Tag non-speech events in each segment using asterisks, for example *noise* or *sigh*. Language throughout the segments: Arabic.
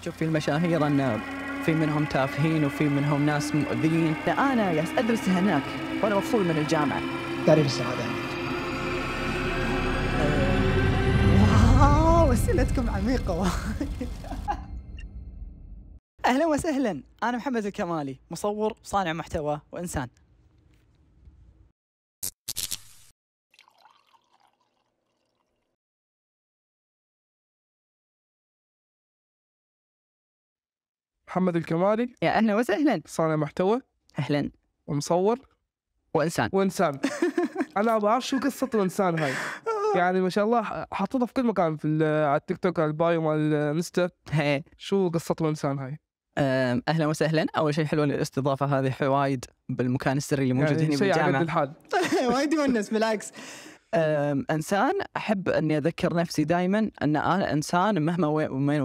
تشوف في المشاهير ان في منهم تافهين وفي منهم ناس مؤذيين انا ياس ادرس هناك وانا مفصول من الجامعه تعريف السعاده واو اسئلتكم عميقه اهلا وسهلا انا محمد الكمالي مصور صانع محتوى وانسان محمد الكمالي يا اهلا وسهلا صانع محتوى اهلا ومصور وانسان وانسان *laughs* انا ابغى اعرف شو قصه الانسان هاي *laughs* يعني ما شاء الله حاططها في كل مكان في على التيك توك على البايو مال الانستا شو قصه الانسان هاي؟ اهلا وسهلا اول شيء حلوه الاستضافه هذه وايد بالمكان السري اللي موجود يعني هنا بالجامعه الحال *laughs* وايد يونس بالعكس انسان احب اني اذكر نفسي دائما ان انا انسان مهما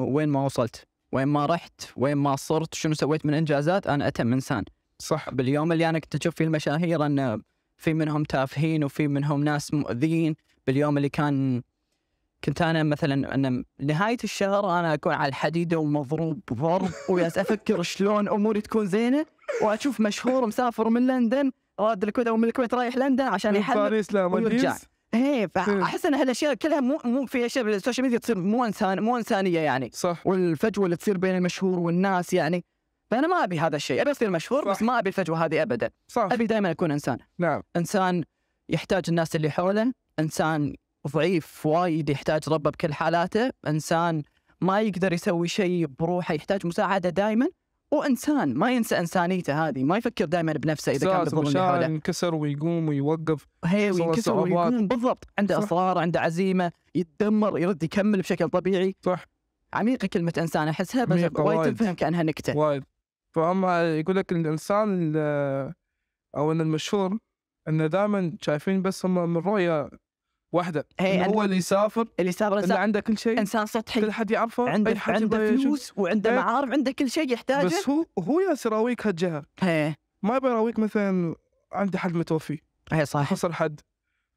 وين ما وصلت وين ما رحت وين ما صرت شنو سويت من انجازات انا اتم انسان صح باليوم اللي انا كنت اشوف فيه المشاهير ان في منهم تافهين وفي منهم ناس مؤذين باليوم اللي كان كنت انا مثلا ان نهايه الشهر انا اكون على الحديده ومضروب ضرب وياس افكر شلون اموري تكون زينه واشوف مشهور مسافر من لندن راد الكويت او من الكويت رايح لندن عشان يحل ويرجع ايه فاحس ان هالاشياء كلها مو مو في اشياء بالسوشيال ميديا تصير مو انسان مو انسانيه يعني صح والفجوه اللي تصير بين المشهور والناس يعني فانا ما ابي هذا الشيء ابي اصير مشهور صح. بس ما ابي الفجوه هذه ابدا صح ابي دائما اكون انسان نعم انسان يحتاج الناس اللي حوله انسان ضعيف وايد يحتاج ربه بكل حالاته انسان ما يقدر يسوي شيء بروحه يحتاج مساعده دائما وانسان ما ينسى انسانيته هذه ما يفكر دائما بنفسه اذا كان بيظلم حوله ينكسر ويقوم ويوقف هي ينكسر ويقوم بالضبط عنده اصرار عنده عزيمه يتدمر يرد يكمل بشكل طبيعي صح عميقه كلمه انسان احسها بس وايد تنفهم كانها نكته وايد فاما يقول لك الانسان او ان المشهور انه دائما شايفين بس هم من رؤيه واحده إن هو اللي يسافر اللي يسافر اللي عنده كل شيء انسان سطحي كل حد يعرفه عنده حد عنده فلوس وعنده إيه. معارف عنده كل شيء يحتاجه بس هو هو ياس يراويك هالجهه ما يبي يراويك مثلا عنده حد متوفي اي صح خسر حد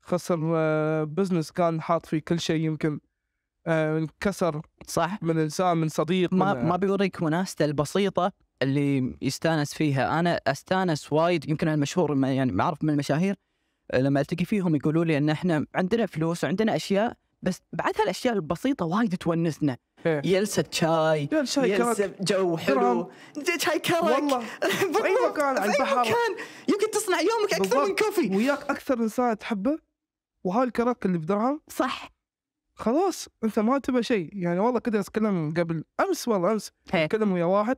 خسر بزنس آه، كان حاط فيه كل شيء يمكن آه، انكسر صح من انسان من صديق ما من ما بيوريك مناسته البسيطه اللي يستانس فيها انا استانس وايد يمكن المشهور يعني معروف من المشاهير لما التقي فيهم يقولوا لي ان احنا عندنا فلوس وعندنا اشياء بس بعد هالاشياء البسيطه وايد تونسنا إيه. يلسة شاي يلسة جو حلو شاي كرك والله *laughs* في اي مكان على البحر مكان يمكن تصنع يومك اكثر بالضبط. من كوفي وياك اكثر انسان تحبه وهاي الكرك اللي بدرهم صح خلاص انت ما تبى شيء يعني والله كنت اتكلم قبل امس والله امس إيه. اتكلم ويا واحد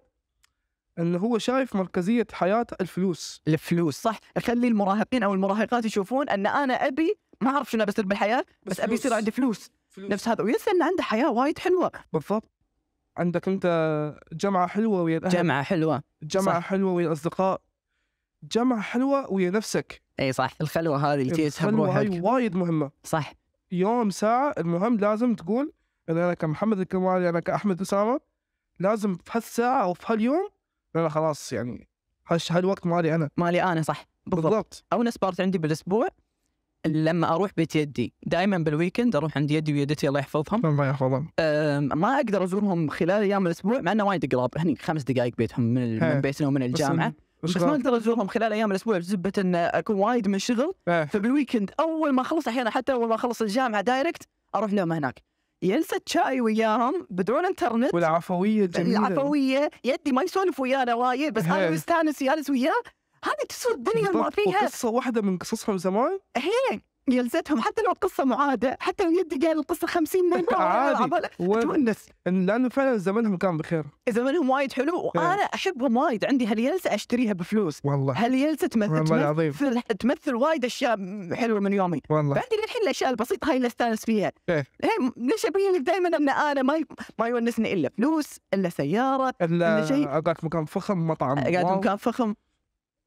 انه هو شايف مركزيه حياته الفلوس الفلوس صح اخلي المراهقين او المراهقات يشوفون ان انا ابي ما اعرف شنو بصير بالحياه بس, بس ابي يصير عندي فلوس. فلوس نفس هذا وينسى ان عنده حياه وايد حلوه بالضبط عندك انت جمعه حلوه ويا الاهل جمعه حلوه جمعه صح. حلوه ويا الاصدقاء جمعه حلوه ويا نفسك اي صح الخلوه هذه اللي تسحب روحك هاي وايد مهمه صح يوم ساعه المهم لازم تقول ان انا كمحمد الكمالي انا كاحمد اسامه لازم في هالساعه او في هاليوم لا خلاص يعني هذا هالوقت مالي انا مالي انا صح بالضبط, بالضبط. او نسبارت عندي بالاسبوع لما اروح بيت يدي دائما بالويكند اروح عند يدي ويدتي الله يحفظهم الله يحفظهم ما اقدر ازورهم خلال ايام الاسبوع مع انه وايد قراب هني خمس دقائق بيتهم من, من إيه. بيتنا ومن الجامعه بس, بس ما اقدر ازورهم خلال ايام الاسبوع بسبه ان اكون وايد من شغل إيه. فبالويكند اول ما اخلص احيانا حتى اول ما اخلص الجامعه دايركت اروح لهم هناك ينسى الشاي وياهم بدون انترنت والعفويه الجميله العفويه يدي ما يسولف ويانا وايد بس انا إيه. مستانس جالس وياه هذه تسوى الدنيا ما فيها قصه واحده من قصصهم زمان هيك إيه. جلستهم حتى لو القصة معادة حتى لو يدي قال القصة 50 مرة *laughs* عادي تونس لأنه فعلا زمنهم كان بخير زمنهم وايد حلو إيه. وأنا أحبهم وايد عندي هاليلسة أشتريها بفلوس والله هاليلسة تمثل والله تمثل, تمثل وايد أشياء حلوة من يومي والله بعدين للحين الأشياء البسيطة هاي اللي أستانس فيها إيه؟ ليش أبين لك دائما أن أنا ما ي... ما يونسني إلا فلوس إلا سيارة إلا, إلا شيء أقعد مكان فخم مطعم أقعد مكان فخم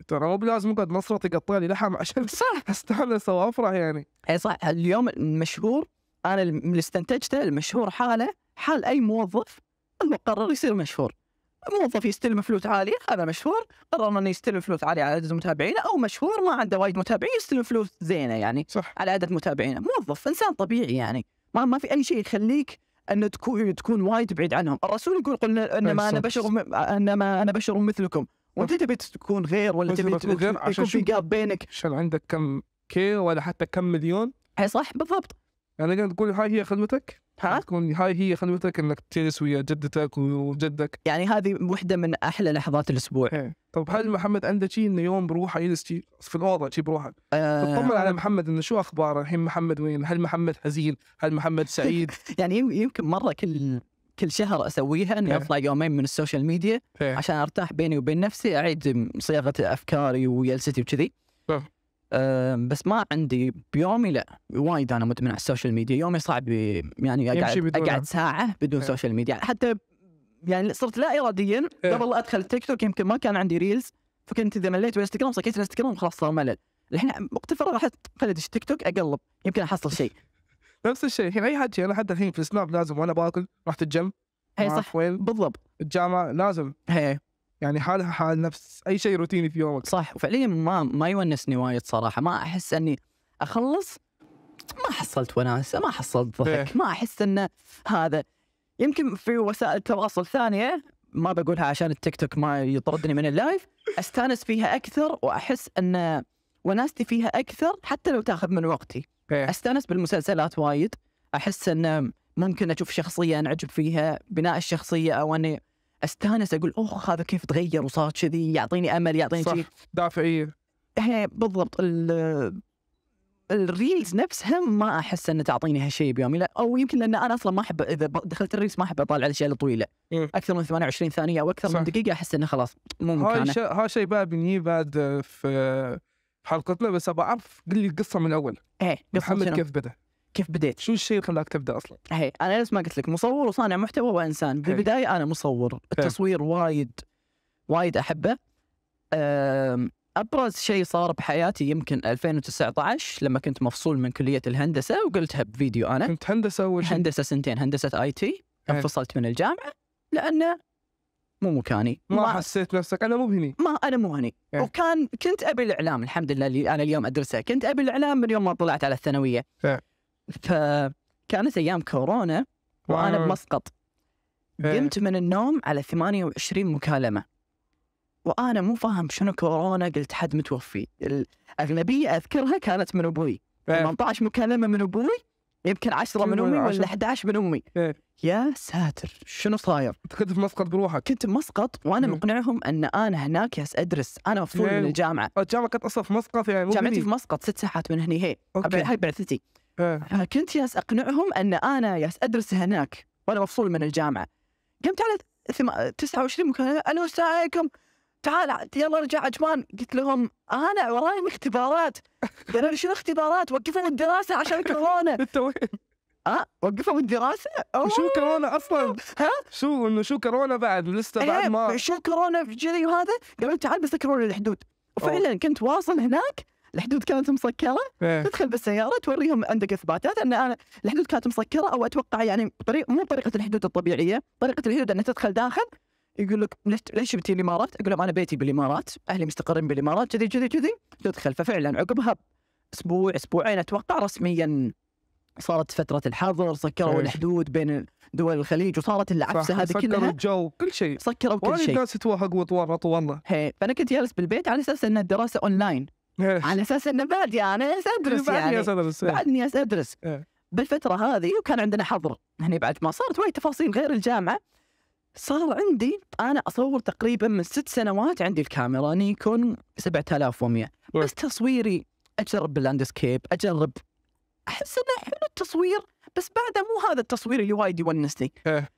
ترى مو بلازم اقعد مصر تقطع لي لحم عشان صح استانس وافرح افرح يعني اي صح اليوم المشهور انا اللي استنتجته المشهور حاله حال اي موظف قرر يصير مشهور موظف يستلم فلوس عاليه هذا مشهور قرر انه يستلم فلوس عاليه على عدد متابعينه او مشهور ما عنده وايد متابعين يستلم فلوس زينه يعني صح. على عدد متابعينه موظف انسان طبيعي يعني ما, ما في اي شيء يخليك انه تكون تكون وايد بعيد عنهم الرسول يقول قلنا انما انا بشر انما انا بشر مثلكم وانت تبي تكون غير ولا تبي تكون غير عشان في جاب بينك عشان عندك كم كي ولا حتى كم مليون اي صح بالضبط يعني قاعد تقول هاي هي خدمتك ها؟ يعني تكون هاي هي خدمتك انك تجلس ويا جدتك وجدك يعني هذه واحده من احلى لحظات الاسبوع هي. إيه. طب هل محمد عنده شيء انه يوم بروحه يجلس في الاوضه شيء بروحه أه... تطمن على محمد انه شو اخباره الحين محمد وين؟ هل محمد حزين؟ هل محمد سعيد؟ *laughs* يعني يمكن مره كل كل شهر اسويها اني اطلع يومين من السوشيال ميديا عشان ارتاح بيني وبين نفسي اعيد صياغه افكاري وجلستي وكذي بس ما عندي بيومي لا وايد انا مدمن على السوشيال ميديا يومي صعب يعني اقعد اقعد ساعه بدون سوشيال ميديا حتى يعني صرت لا اراديا قبل لا ادخل التيك توك يمكن ما كان عندي ريلز فكنت اذا مليت بالانستغرام سكيت الانستغرام خلاص صار ملل الحين وقت الفراغ راح اقلد تيك توك اقلب يمكن احصل شيء نفس الشيء الحين اي حد شيء انا حتى الحين في السناب لازم وانا باكل رحت الجيم اي صح وين بالضبط الجامعه لازم هي يعني حالها حال نفس اي شيء روتيني في يومك صح وفعليا ما ما يونسني وايد صراحه ما احس اني اخلص ما حصلت وناسه ما حصلت ضحك إيه. ما احس انه هذا يمكن في وسائل تواصل ثانيه ما بقولها عشان التيك توك ما يطردني من اللايف استانس فيها اكثر واحس ان وناستي فيها اكثر حتى لو تاخذ من وقتي استانس بالمسلسلات وايد احس انه ممكن اشوف شخصيه انعجب فيها بناء الشخصيه او اني استانس اقول اوه هذا كيف تغير وصار كذي يعطيني امل يعطيني صح دافعيه هي بالضبط الريلز نفسها ما احس انها تعطيني هالشيء بيومي لا او يمكن لان انا اصلا ما احب اذا دخلت الريلز ما احب اطالع الاشياء الطويله إيه. اكثر من 28 ثانيه او اكثر صح. من دقيقه احس انه خلاص مو مكانه هاي شيء بقى بنجيه بعد في حلقتنا بس ابغى اعرف قل لي القصه من الاول ايه محمد كيف بدا؟ كيف بديت؟ شو الشيء اللي خلاك تبدا اصلا؟ هي إيه، انا نفس ما قلت لك مصور وصانع محتوى وانسان، بالبدايه انا مصور، التصوير وايد وايد احبه. ابرز شيء صار بحياتي يمكن 2019 لما كنت مفصول من كليه الهندسه وقلتها بفيديو انا. كنت هندسه اول هندسه سنتين هندسه اي تي، انفصلت من الجامعه لانه مو مكاني ما, ما حسيت نفسك انا مو هني ما انا مو هني يعني. وكان كنت ابي الاعلام الحمد لله اللي انا اليوم ادرسه كنت ابي الاعلام من يوم ما طلعت على الثانويه إيه. ف... فكانت ايام كورونا وانا بمسقط إيه. قمت من النوم على 28 مكالمه وانا مو فاهم شنو كورونا قلت حد متوفي الاغلبيه اذكرها كانت من ابوي 18 مكالمه من ابوي يمكن 10 من امي ولا 11 من امي إيه؟ يا ساتر شنو صاير؟ انت كنت في مسقط بروحك كنت مسقط وانا إيه. مقنعهم ان انا هناك ياس ادرس انا مفصول من إيه. الجامعه الجامعه كانت اصلا في مسقط يعني جامعتي في مسقط ست ساعات من هني هي هاي بعثتي إيه؟ كنت ياس اقنعهم ان انا ياس ادرس هناك وانا مفصول من الجامعه قمت على 29 مكان الو السلام عليكم تعال يلا رجع عجمان قلت لهم انا وراي اختبارات انا شنو اختبارات وقفوا الدراسه عشان كورونا *laughs* انت وين؟ ها آه، وقفوا الدراسه؟ أوه. شو كورونا اصلا؟ ها؟ شو انه شو كورونا بعد لسه بعد إيه، ما شو كورونا في جري وهذا؟ قالوا تعال بسكروا الحدود وفعلا كنت واصل هناك الحدود كانت مسكره إيه. تدخل بالسياره توريهم عندك اثباتات ان انا الحدود كانت مسكره او اتوقع يعني طريق مو طريقه الحدود الطبيعيه، طريقه الحدود انك تدخل داخل يقول لك ليش جبتي الامارات؟ اقول لهم انا بيتي بالامارات، اهلي مستقرين بالامارات كذي كذي كذي تدخل ففعلا عقبها اسبوع اسبوعين اتوقع رسميا صارت فترة الحظر سكروا إيه. الحدود بين دول الخليج وصارت العفسة هذه كلها سكروا الجو كل شيء سكروا كل شيء الناس تتوهق وتورط والله فانا كنت جالس بالبيت على اساس ان الدراسة اونلاين على اساس انه بادي انا ادرس يعني بعدني ادرس بعدني يعني؟ ادرس إيه. إيه. بالفترة هذه وكان عندنا حظر هني بعد ما صارت وايد تفاصيل غير الجامعة صار عندي انا اصور تقريبا من ست سنوات عندي الكاميرا نيكون 7100 بس تصويري اجرب باللاندسكيب اجرب احس انه حلو التصوير بس بعده مو هذا التصوير اللي وايد يونسني إيه.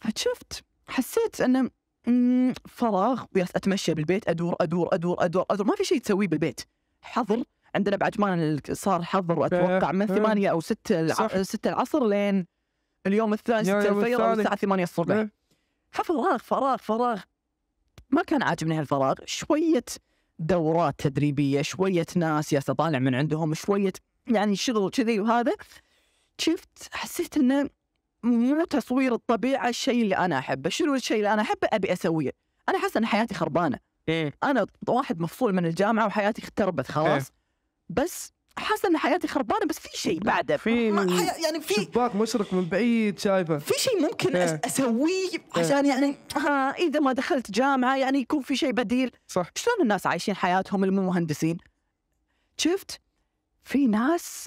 فشفت حسيت انه فراغ وياس اتمشى بالبيت أدور, ادور ادور ادور ادور ما في شيء تسويه بالبيت حظر عندنا بعد ما صار حظر إيه، اتوقع من إيه. ثمانية او ستة الع... ستة العصر لين اليوم الثاني 6 الفجر او الساعه 8 الصبح ففراغ فراغ فراغ ما كان عاجبني هالفراغ شوية دورات تدريبية شوية ناس يا طالع من عندهم شوية يعني شغل كذي وهذا شفت حسيت انه مو تصوير الطبيعة الشيء اللي أنا أحبه شنو الشيء اللي أنا أحبه أبي أسويه أنا حاسة أن حياتي خربانة إيه؟ أنا واحد مفصول من الجامعة وحياتي اختربت خلاص إيه؟ بس حاسه ان حياتي خربانه بس في شيء بعده في يعني في شباك مشرق من بعيد شايفه في شيء ممكن اه. اسويه إيه. عشان يعني ها آه، اذا ما دخلت جامعه يعني يكون في شيء بديل صح شلون الناس عايشين حياتهم المهندسين شفت في ناس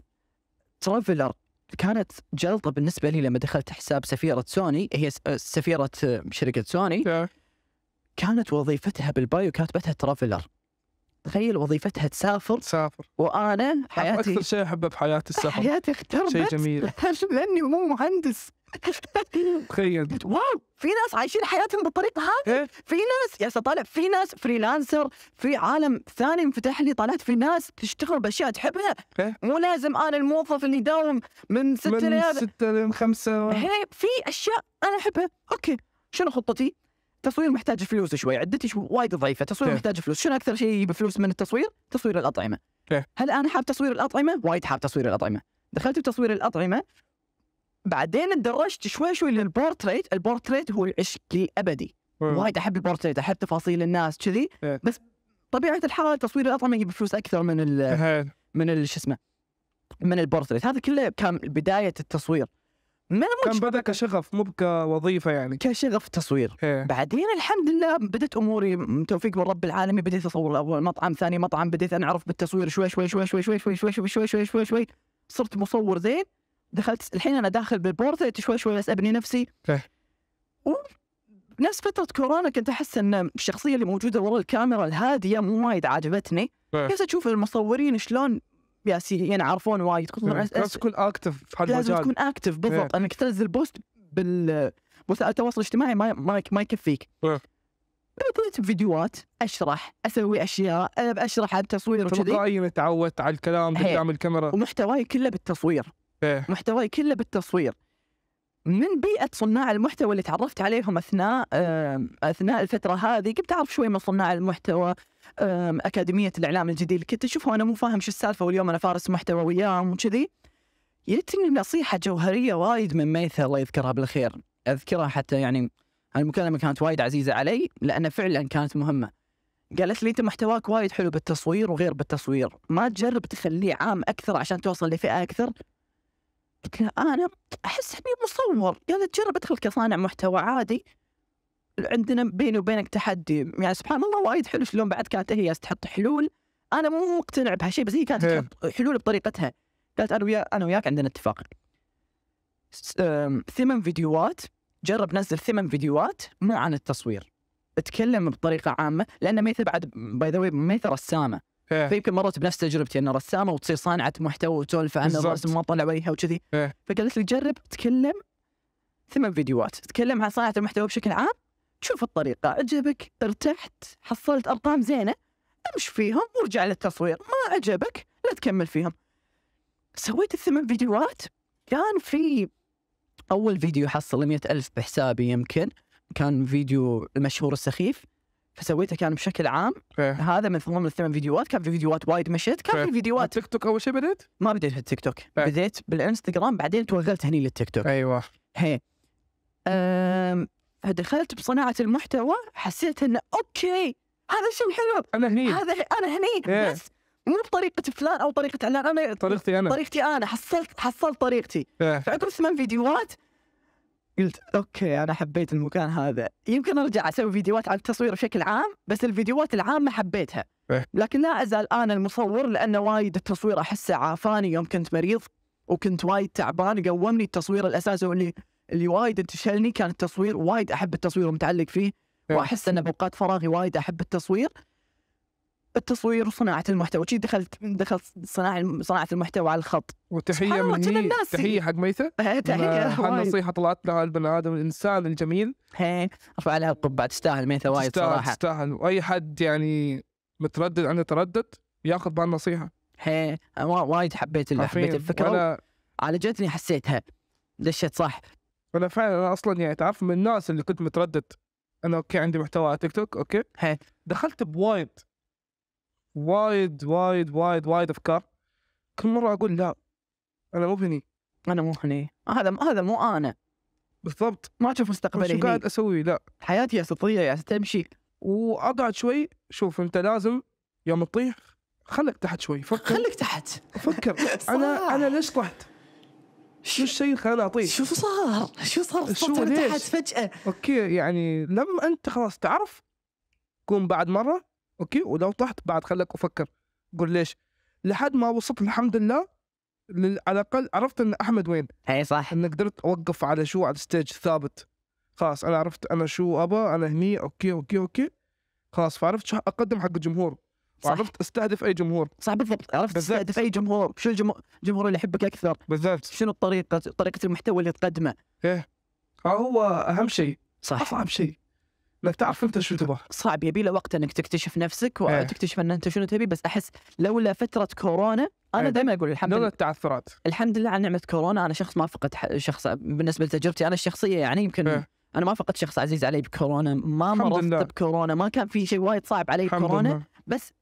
ترافلر كانت جلطه بالنسبه لي لما دخلت حساب سفيره سوني هي آه، سفيره آه، شركه سوني إيه. كانت وظيفتها بالبايو كاتبتها ترافلر تخيل وظيفتها تسافر تسافر وانا حياتي اكثر شيء احبه بحياتي *laughs* السفر حياتي اختربت شيء جميل *laughs* لاني مو مهندس *laughs* تخيل واو في ناس عايشين حياتهم بالطريقه هذه إيه. في ناس يا طالع في ناس فريلانسر في عالم ثاني انفتح لي طلعت في ناس تشتغل باشياء تحبها إيه. مو لازم انا الموظف اللي داوم من ستة من ستة لخمسة و... في اشياء انا احبها اوكي شنو خطتي؟ التصوير محتاج فلوس شوي عدتي شو وايد ضعيفه تصوير محتاج فلوس شنو اكثر شيء يجيب فلوس من التصوير تصوير الاطعمه هل انا حاب تصوير الاطعمه وايد حاب تصوير الاطعمه دخلت بتصوير الاطعمه بعدين تدرجت شوي شوي للبورتريت البورتريت هو العشق الابدي وايد احب البورتريت احب تفاصيل الناس كذي إيه. بس طبيعه الحال تصوير الاطعمه يجيب فلوس اكثر من من شو اسمه من البورتريت هذا كله كان بدايه التصوير ما كان بدا كشغف مو كوظيفه يعني كشغف تصوير هي. بعدين الحمد لله بدت اموري توفيق من رب العالمين بديت اصور اول مطعم ثاني مطعم بديت انعرف بالتصوير شوي شوي شوي شوي شوي شوي شوي شوي شوي شوي شوي شوي صرت مصور زين دخلت الحين انا داخل بالبورتريت شوي شوي بس ابني نفسي نفس فترة كورونا كنت أحس أن الشخصية اللي موجودة ورا الكاميرا الهادية مو وايد عجبتني بس أشوف المصورين شلون يعني يعرفون وايد إيه، لازم تكون اكتف في هالمجال لازم تكون اكتف إيه. بالضبط انك تنزل بوست بال وسائل التواصل الاجتماعي ما ما, ما يكفيك إيه. طلعت فيديوهات اشرح اسوي اشياء اشرح عن تصوير تلقائيا تعودت على الكلام قدام الكاميرا ومحتواي كله بالتصوير محتواي كله بالتصوير من بيئة صناع المحتوى اللي تعرفت عليهم أثناء أثناء الفترة هذه كنت أعرف شوي من صناع المحتوى أكاديمية الإعلام الجديد اللي كنت أشوفه أنا مو فاهم شو السالفة واليوم أنا فارس محتوى وياهم وكذي جتني نصيحة جوهرية وايد من ميثا الله يذكرها بالخير أذكرها حتى يعني المكالمة كانت وايد عزيزة علي لأن فعلا كانت مهمة قالت لي انت محتواك وايد حلو بالتصوير وغير بالتصوير ما تجرب تخليه عام اكثر عشان توصل لفئه اكثر قلت لها انا احس اني مصور قالت يعني جرب ادخل كصانع محتوى عادي عندنا بيني وبينك تحدي يعني سبحان الله وايد حلو شلون بعد كانت هي تحط حلول انا مو مقتنع بهالشيء بس هي كانت إيه. تحط حلول بطريقتها قالت انا ويا انا وياك عندنا اتفاق ثمان فيديوهات جرب نزل ثمان فيديوهات مو عن التصوير اتكلم بطريقه عامه لان ميثا بعد باي ذا ميثا رسامه إيه. فيمكن مرت بنفس تجربتي ان رسامه وتصير صانعه محتوى وتسولف عن الرسم ما طلع وجهها وكذي إيه. فقالت لي جرب تكلم ثمان فيديوهات تكلم عن صناعه المحتوى بشكل عام شوف الطريقه عجبك ارتحت حصلت ارقام زينه امش فيهم وارجع للتصوير ما عجبك لا تكمل فيهم سويت الثمان فيديوهات كان في اول فيديو حصل مئة ألف بحسابي يمكن كان فيديو المشهور السخيف فسويته كان بشكل عام فيه. هذا من ضمن الثمان فيديوهات كان في فيديوهات وايد مشيت كان في إيه. فيديوهات تيك توك اول شيء بديت؟ ما بديت في التيك توك فيه. بديت بالانستغرام بعدين توغلت هني للتيك توك ايوه هي أم... فدخلت بصناعه المحتوى حسيت انه اوكي هذا شيء حلو انا هني هذا انا هني yeah. إيه. بس مو بطريقه فلان او طريقه اعلان انا طريقتي انا طريقتي انا حصلت حصلت طريقتي yeah. إيه. فعقب ثمان فيديوهات قلت اوكي انا حبيت المكان هذا يمكن ارجع اسوي فيديوهات عن التصوير بشكل عام بس الفيديوهات العامه حبيتها إيه. لكن لا ازال انا المصور لانه وايد التصوير احسه عافاني يوم كنت مريض وكنت وايد تعبان قومني التصوير الاساسي واللي اللي وايد انتشلني كان التصوير وايد احب التصوير ومتعلق فيه إيه. واحس انه باوقات فراغي وايد احب التصوير التصوير وصناعه المحتوى وشي دخلت دخلت صناعه صناعه المحتوى على الخط وتحيه من تحيه حق ميته *laughs* تحيه نصيحه طلعت لها البني ادم الانسان الجميل هي ارفع لها القبعه تستاهل ميثا وايد صراحه تستاهل واي حد يعني متردد عنده تردد ياخذ بهالنصيحه هي وايد حبيت حبيت الفكره وأنا... عالجتني حسيتها دشت صح انا فعلا انا اصلا يعني تعرف من الناس اللي كنت متردد انا اوكي عندي محتوى على تيك توك اوكي هي. دخلت بوايد وايد وايد وايد وايد افكار كل مره اقول لا انا مو بهني انا مو هني هذا هذا مو انا بالضبط ما اشوف مستقبلي شو قاعد اسوي لا حياتي يا سطريه يا تمشي واقعد شوي شوف انت لازم يوم تطيح خلك تحت شوي فكر خلك تحت فكر *laughs* انا انا ليش طحت؟ شو الشيء اللي خلاني اطيح؟ شو صار؟ شو صار؟ شو تحت فجأة اوكي يعني لما انت خلاص تعرف قوم بعد مرة اوكي ولو طحت بعد خلك افكر قول ليش لحد ما وصلت الحمد لله على الاقل عرفت ان احمد وين اي صح ان قدرت اوقف على شو على الستيج ثابت خلاص انا عرفت انا شو ابا انا هني اوكي اوكي اوكي خلاص فعرفت شو اقدم حق الجمهور وعرفت استهدف اي جمهور صح بالضبط عرفت بالذات. استهدف اي جمهور شو الجمهور الجمهور اللي يحبك اكثر بالضبط شنو الطريقه طريقه المحتوى اللي تقدمه ايه هو اهم شيء صح اصعب شيء لا تعرف انت شو تبغى صعب يبي له وقت انك تكتشف نفسك وتكتشف إيه. ان انت شنو تبي بس احس لولا فتره كورونا انا إيه. دائما اقول الحمد لله التعثرات الحمد لله على نعمه كورونا انا شخص ما فقدت شخص بالنسبه لتجربتي انا الشخصيه يعني يمكن أه. انا ما فقدت شخص عزيز علي بكورونا ما مرضت بكورونا ما كان في شيء وايد صعب علي بكورونا بس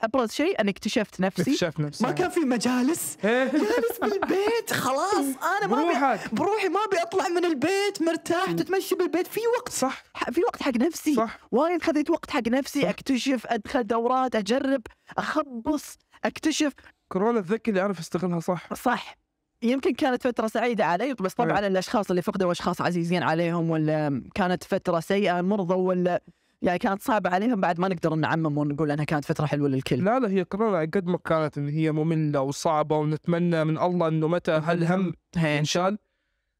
ابرز شيء انا اكتشفت نفسي اكتشفت نفسي ما كان في مجالس إيه. جالس بالبيت خلاص *laughs* انا ما بروحك بروحي ما ابي اطلع من البيت مرتاح تتمشى بالبيت في وقت صح في وقت حق نفسي صح وايد خذيت وقت حق نفسي صح. اكتشف ادخل دورات اجرب اخبص اكتشف كورونا الذكي اللي اعرف استغلها صح صح يمكن كانت فترة سعيدة علي بس طبعا أيوة. الأشخاص اللي فقدوا أشخاص عزيزين عليهم ولا كانت فترة سيئة مرضوا ولا يعني كانت صعبه عليهم بعد ما نقدر نعمم ونقول انها كانت فتره حلوه للكل لا لا هي كورونا قد ما كانت ان هي ممله وصعبه ونتمنى من الله انه متى هالهم ينشال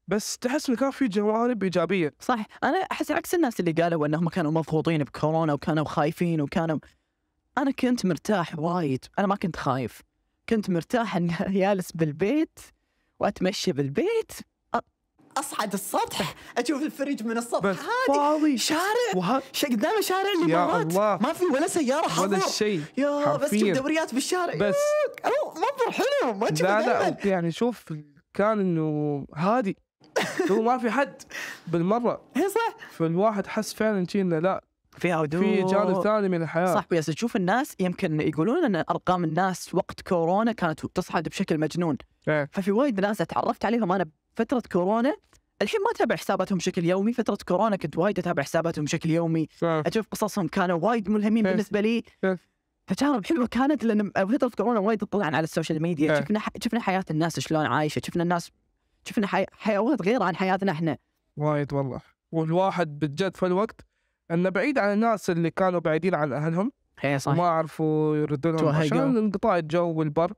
بس تحس انه كان في جوانب ايجابيه صح انا احس عكس الناس اللي قالوا انهم كانوا مضغوطين بكورونا وكانوا خايفين وكانوا انا كنت مرتاح وايد انا ما كنت خايف كنت مرتاح اني *laughs* جالس بالبيت واتمشى بالبيت اصعد السطح اشوف الفريج من السطح بس فاضي شارع وه... قدامه شارع الله ما في ولا سياره حاضر ولا شيء يا حرفين. بس شوف دوريات بالشارع بس منظر حلو ما تشوف لا لا يعني شوف كان انه هادي هو ما في حد بالمره *laughs* هي صح فالواحد حس فعلا انه لا فيها هدوء في جانب ثاني من الحياه صح بس تشوف الناس يمكن يقولون ان ارقام الناس وقت كورونا كانت تصعد بشكل مجنون إيه. ففي وايد ناس تعرفت عليهم انا بفتره كورونا الحين ما اتابع حساباتهم بشكل يومي فتره كورونا كنت وايد اتابع حساباتهم بشكل يومي إيه. اشوف قصصهم كانوا وايد ملهمين إيه. بالنسبه لي إيه. تجارب حلوه كانت لان فتره كورونا وايد اطلعنا على السوشيال ميديا إيه. شفنا ح... شفنا حياه الناس شلون عايشه شفنا الناس شفنا حي... حيوات غير عن حياتنا احنا وايد والله والواحد بجد في الوقت انه بعيد عن الناس اللي كانوا بعيدين عن اهلهم اي صح وما عرفوا يردون عشان انقطاع الجو والبر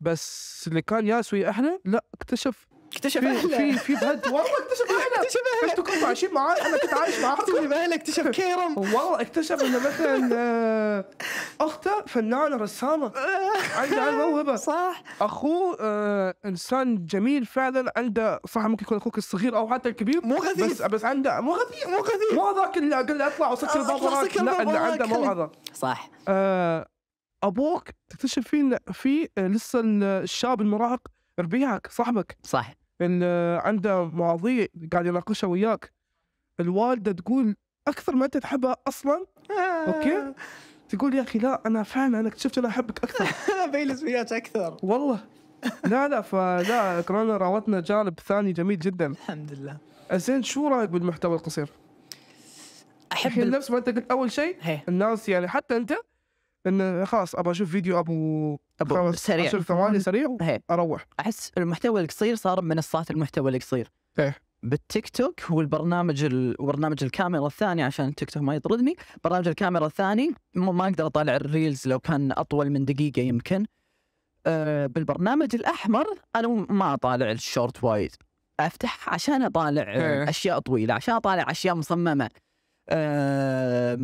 بس اللي كان ياسوي احنا لا اكتشف اكتشف اهله في في بهد والله اكتشف اهله *laughs* اكتشف اهله بس تكونوا عايشين معاه انا كنت عايش معاه اكتشف اهله اكتشف *laughs* كيرم والله اكتشف انه مثلا آه، اخته فنانه رسامه عندها موهبه *laughs* صح اخوه آه انسان جميل فعلا عنده صح ممكن يكون اخوك الصغير او حتى الكبير مو غثيث بس بس عنده مو غثيث مو غثيث مو هذاك اللي اقول له اطلع وسكر آه، بابك لا اللي عنده موهبه صح آه، ابوك تكتشف فيه في لسه الشاب المراهق ربيعك صاحبك صح آه، عنده مواضيع قاعد يناقشها وياك الوالده تقول اكثر ما انت تحبها اصلا اوكي تقول يا اخي لا انا فعلا انا اكتشفت انا احبك اكثر انا بيلس وياك اكثر والله لا لا فلا كورونا راوتنا جانب ثاني جميل جدا الحمد لله زين شو رايك بالمحتوى القصير؟ احب نفس ما انت قلت اول شيء الناس يعني حتى انت ان خلاص ابغى اشوف فيديو ابو ابو سريع اشوف ثواني سريع اروح احس المحتوى القصير صار منصات المحتوى القصير ايه بالتيك توك هو البرنامج ال... برنامج الكاميرا الثاني عشان التيك توك ما يطردني برنامج الكاميرا الثاني ما اقدر اطالع الريلز لو كان اطول من دقيقه يمكن أه بالبرنامج الاحمر انا ما اطالع الشورت وايد افتح عشان اطالع إيه. اشياء طويله عشان اطالع اشياء مصممه أه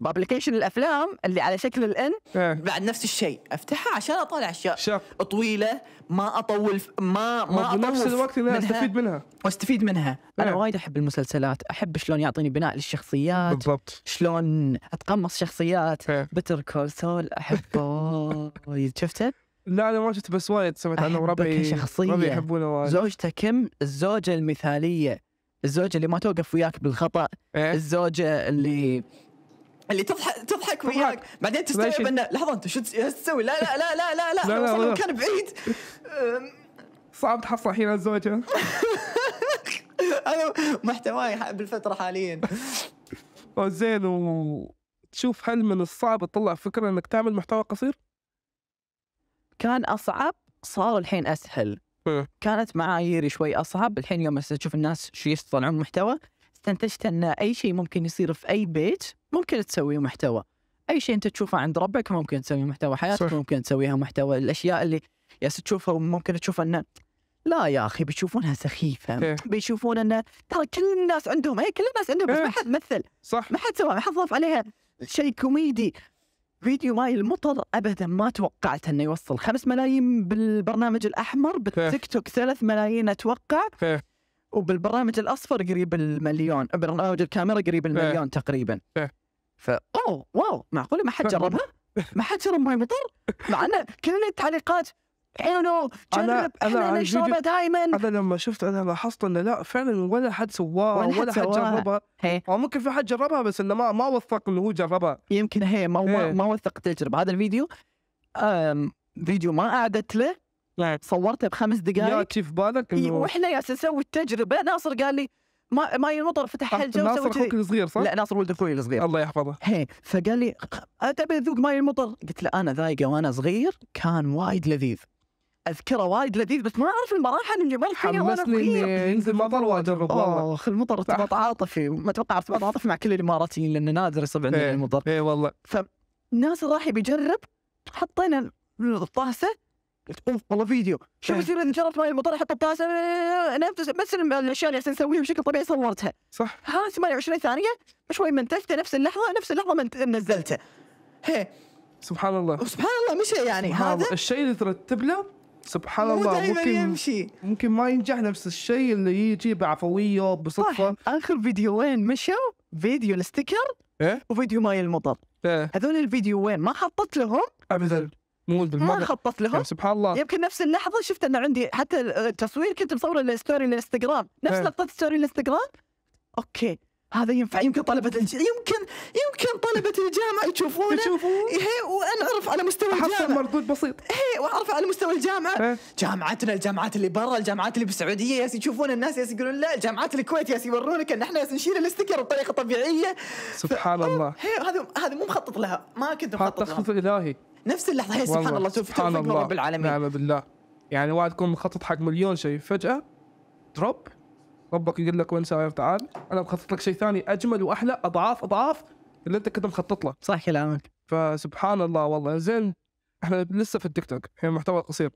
بابليكيشن الافلام اللي على شكل الان إيه. بعد نفس الشيء افتحها عشان اطالع اشياء شاف. طويله ما اطول ما ما اطول نفس الوقت اللي منها استفيد منها واستفيد منها انا إيه. وايد احب المسلسلات احب شلون يعطيني بناء للشخصيات بالضبط شلون اتقمص شخصيات بتر كول سول احبه *laughs* شفته لا انا ما شفته بس وايد سمعت عنه وربي شخصية ربي يحبونه وايد زوجته كم الزوجة المثالية الزوجة اللي ما توقف وياك بالخطأ إيه؟ الزوجة اللي اللي تضحك تضحك وياك بعدين تستوعب انه لحظه انت شو تسوي لا لا لا لا لا لا, لا, لا مكان بعيد صعب تحصل حين الزوجة *laughs* انا محتواي بالفتره حاليا زين وتشوف هل من الصعب تطلع فكره انك تعمل محتوى قصير؟ كان اصعب صار الحين اسهل إيه. كانت معاييري شوي اصعب الحين يوم اشوف الناس شو يصنعون محتوى استنتجت ان اي شيء ممكن يصير في اي بيت ممكن تسويه محتوى اي شيء انت تشوفه عند ربك ممكن تسويه محتوى حياتك صح. ممكن تسويها محتوى الاشياء اللي يا تشوفها وممكن تشوف انه لا يا اخي بيشوفونها سخيفه بيشوفون انه ترى كل الناس عندهم هي إيه، كل الناس عندهم بس إيه. ما حد مثل صح ما حد سوى ما حد ضاف عليها شيء كوميدي فيديو ماي المطر ابدا ما توقعت انه يوصل 5 ملايين بالبرنامج الاحمر بالتيك توك 3 ملايين اتوقع فيه. وبالبرامج الاصفر قريب المليون برنامج الكاميرا قريب إيه. المليون ف... تقريبا ف... إيه. ف اوه واو معقوله ما حد *laughs* جربها؟ ما حد جرب ماي مطر؟ مع انه كل التعليقات حلو جرب احنا نشربها دائما انا لما شفت انا لاحظت انه لا فعلا ولا حد سواها ولا, ولا حد, حد جربها او ممكن في حد جربها بس انه ما ما وثق انه هو جربها يمكن هي ما هي. ما إيه. وثق تجربه هذا الفيديو فيديو ما اعدت له صورتها بخمس دقائق ياتي في بالك انه واحنا جالسين نسوي التجربه ناصر قال لي ما ما ينطر فتح الجو طيب، ناصر اخوك الصغير صح؟ لا ناصر ولد اخوي الصغير الله يحفظه هي فقال لي تبي اذوق ماي المطر؟ قلت له انا ذايقه وانا صغير كان وايد لذيذ اذكره وايد لذيذ بس ما اعرف المراحل اللي مرت فيها وانا صغير ينزل مطر واجرب والله اخ المطر ارتباط عاطفي ما اتوقع ارتباط عاطفي مع كل الاماراتيين لان نادر يصب عندنا إيه. المطر اي والله فناصر راح يبي يجرب حطينا الطاسه قلت اوف والله فيديو شو بيصير اذا انشرت ماي المطار حط الطاسه نمت بس الاشياء اللي عشان اسويها بشكل طبيعي صورتها صح ها 28 ثانيه شوي منتجته نفس اللحظه نفس اللحظه من نزلته هي سبحان الله يعني. سبحان الله مشى يعني هذا الشيء اللي ترتب له سبحان الله ممكن يمشي. ممكن ما ينجح نفس الشيء اللي يجي بعفويه بصدفه اخر فيديوين مشوا فيديو الستيكر إيه؟ وفيديو ماي المطر إيه؟ هذول الفيديوين ما حطت لهم ابدا مو بالمره ما خطط لهم يعني سبحان الله يمكن نفس اللحظه شفت انا عندي حتى التصوير كنت مصوره الستوري الانستغرام نفس إيه. لقطه ستوري الانستغرام اوكي هذا ينفع يمكن طلبة الج... يمكن يمكن طلبة الجامعة يشوفونه يشوفونه إيه، وانعرف على مستوى الجامعة حصل مردود بسيط اي واعرف على مستوى الجامعة إيه. جامعتنا الجامعات اللي برا الجامعات اللي بالسعودية ياس يشوفون الناس ياس يقولون لا جامعات الكويت ياس يورونك ان احنا ياس نشيل الاستيكر بطريقة طبيعية سبحان ف... الله هذا هذه هذه مو مخطط لها ما كنت مخطط لها تخطيط الهي نفس اللحظه هي سبحان الله شوف سبحان الله رب العالمين نعم بالله يعني واحد تكون مخطط حق مليون شيء فجاه دروب ربك يقول لك وين ساير تعال انا مخطط لك شيء ثاني اجمل واحلى اضعاف اضعاف اللي انت كنت مخطط له صح كلامك فسبحان الله والله زين احنا لسه في التيك توك هي محتوى قصير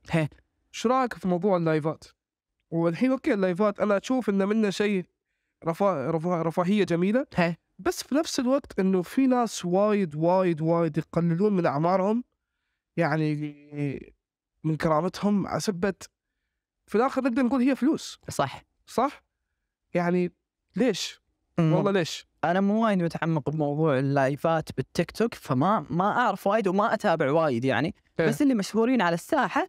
شو رايك في موضوع اللايفات؟ والحين اوكي اللايفات انا اشوف انه منه شيء رفا... رفا... رفاهيه جميله بس في نفس الوقت انه في ناس وايد وايد وايد يقللون من اعمارهم يعني من كرامتهم عسبت في الاخر نقدر نقول هي فلوس صح صح يعني ليش؟ والله ليش؟ انا مو وايد متعمق بموضوع اللايفات بالتيك توك فما ما اعرف وايد وما اتابع وايد يعني إيه؟ بس اللي مشهورين على الساحه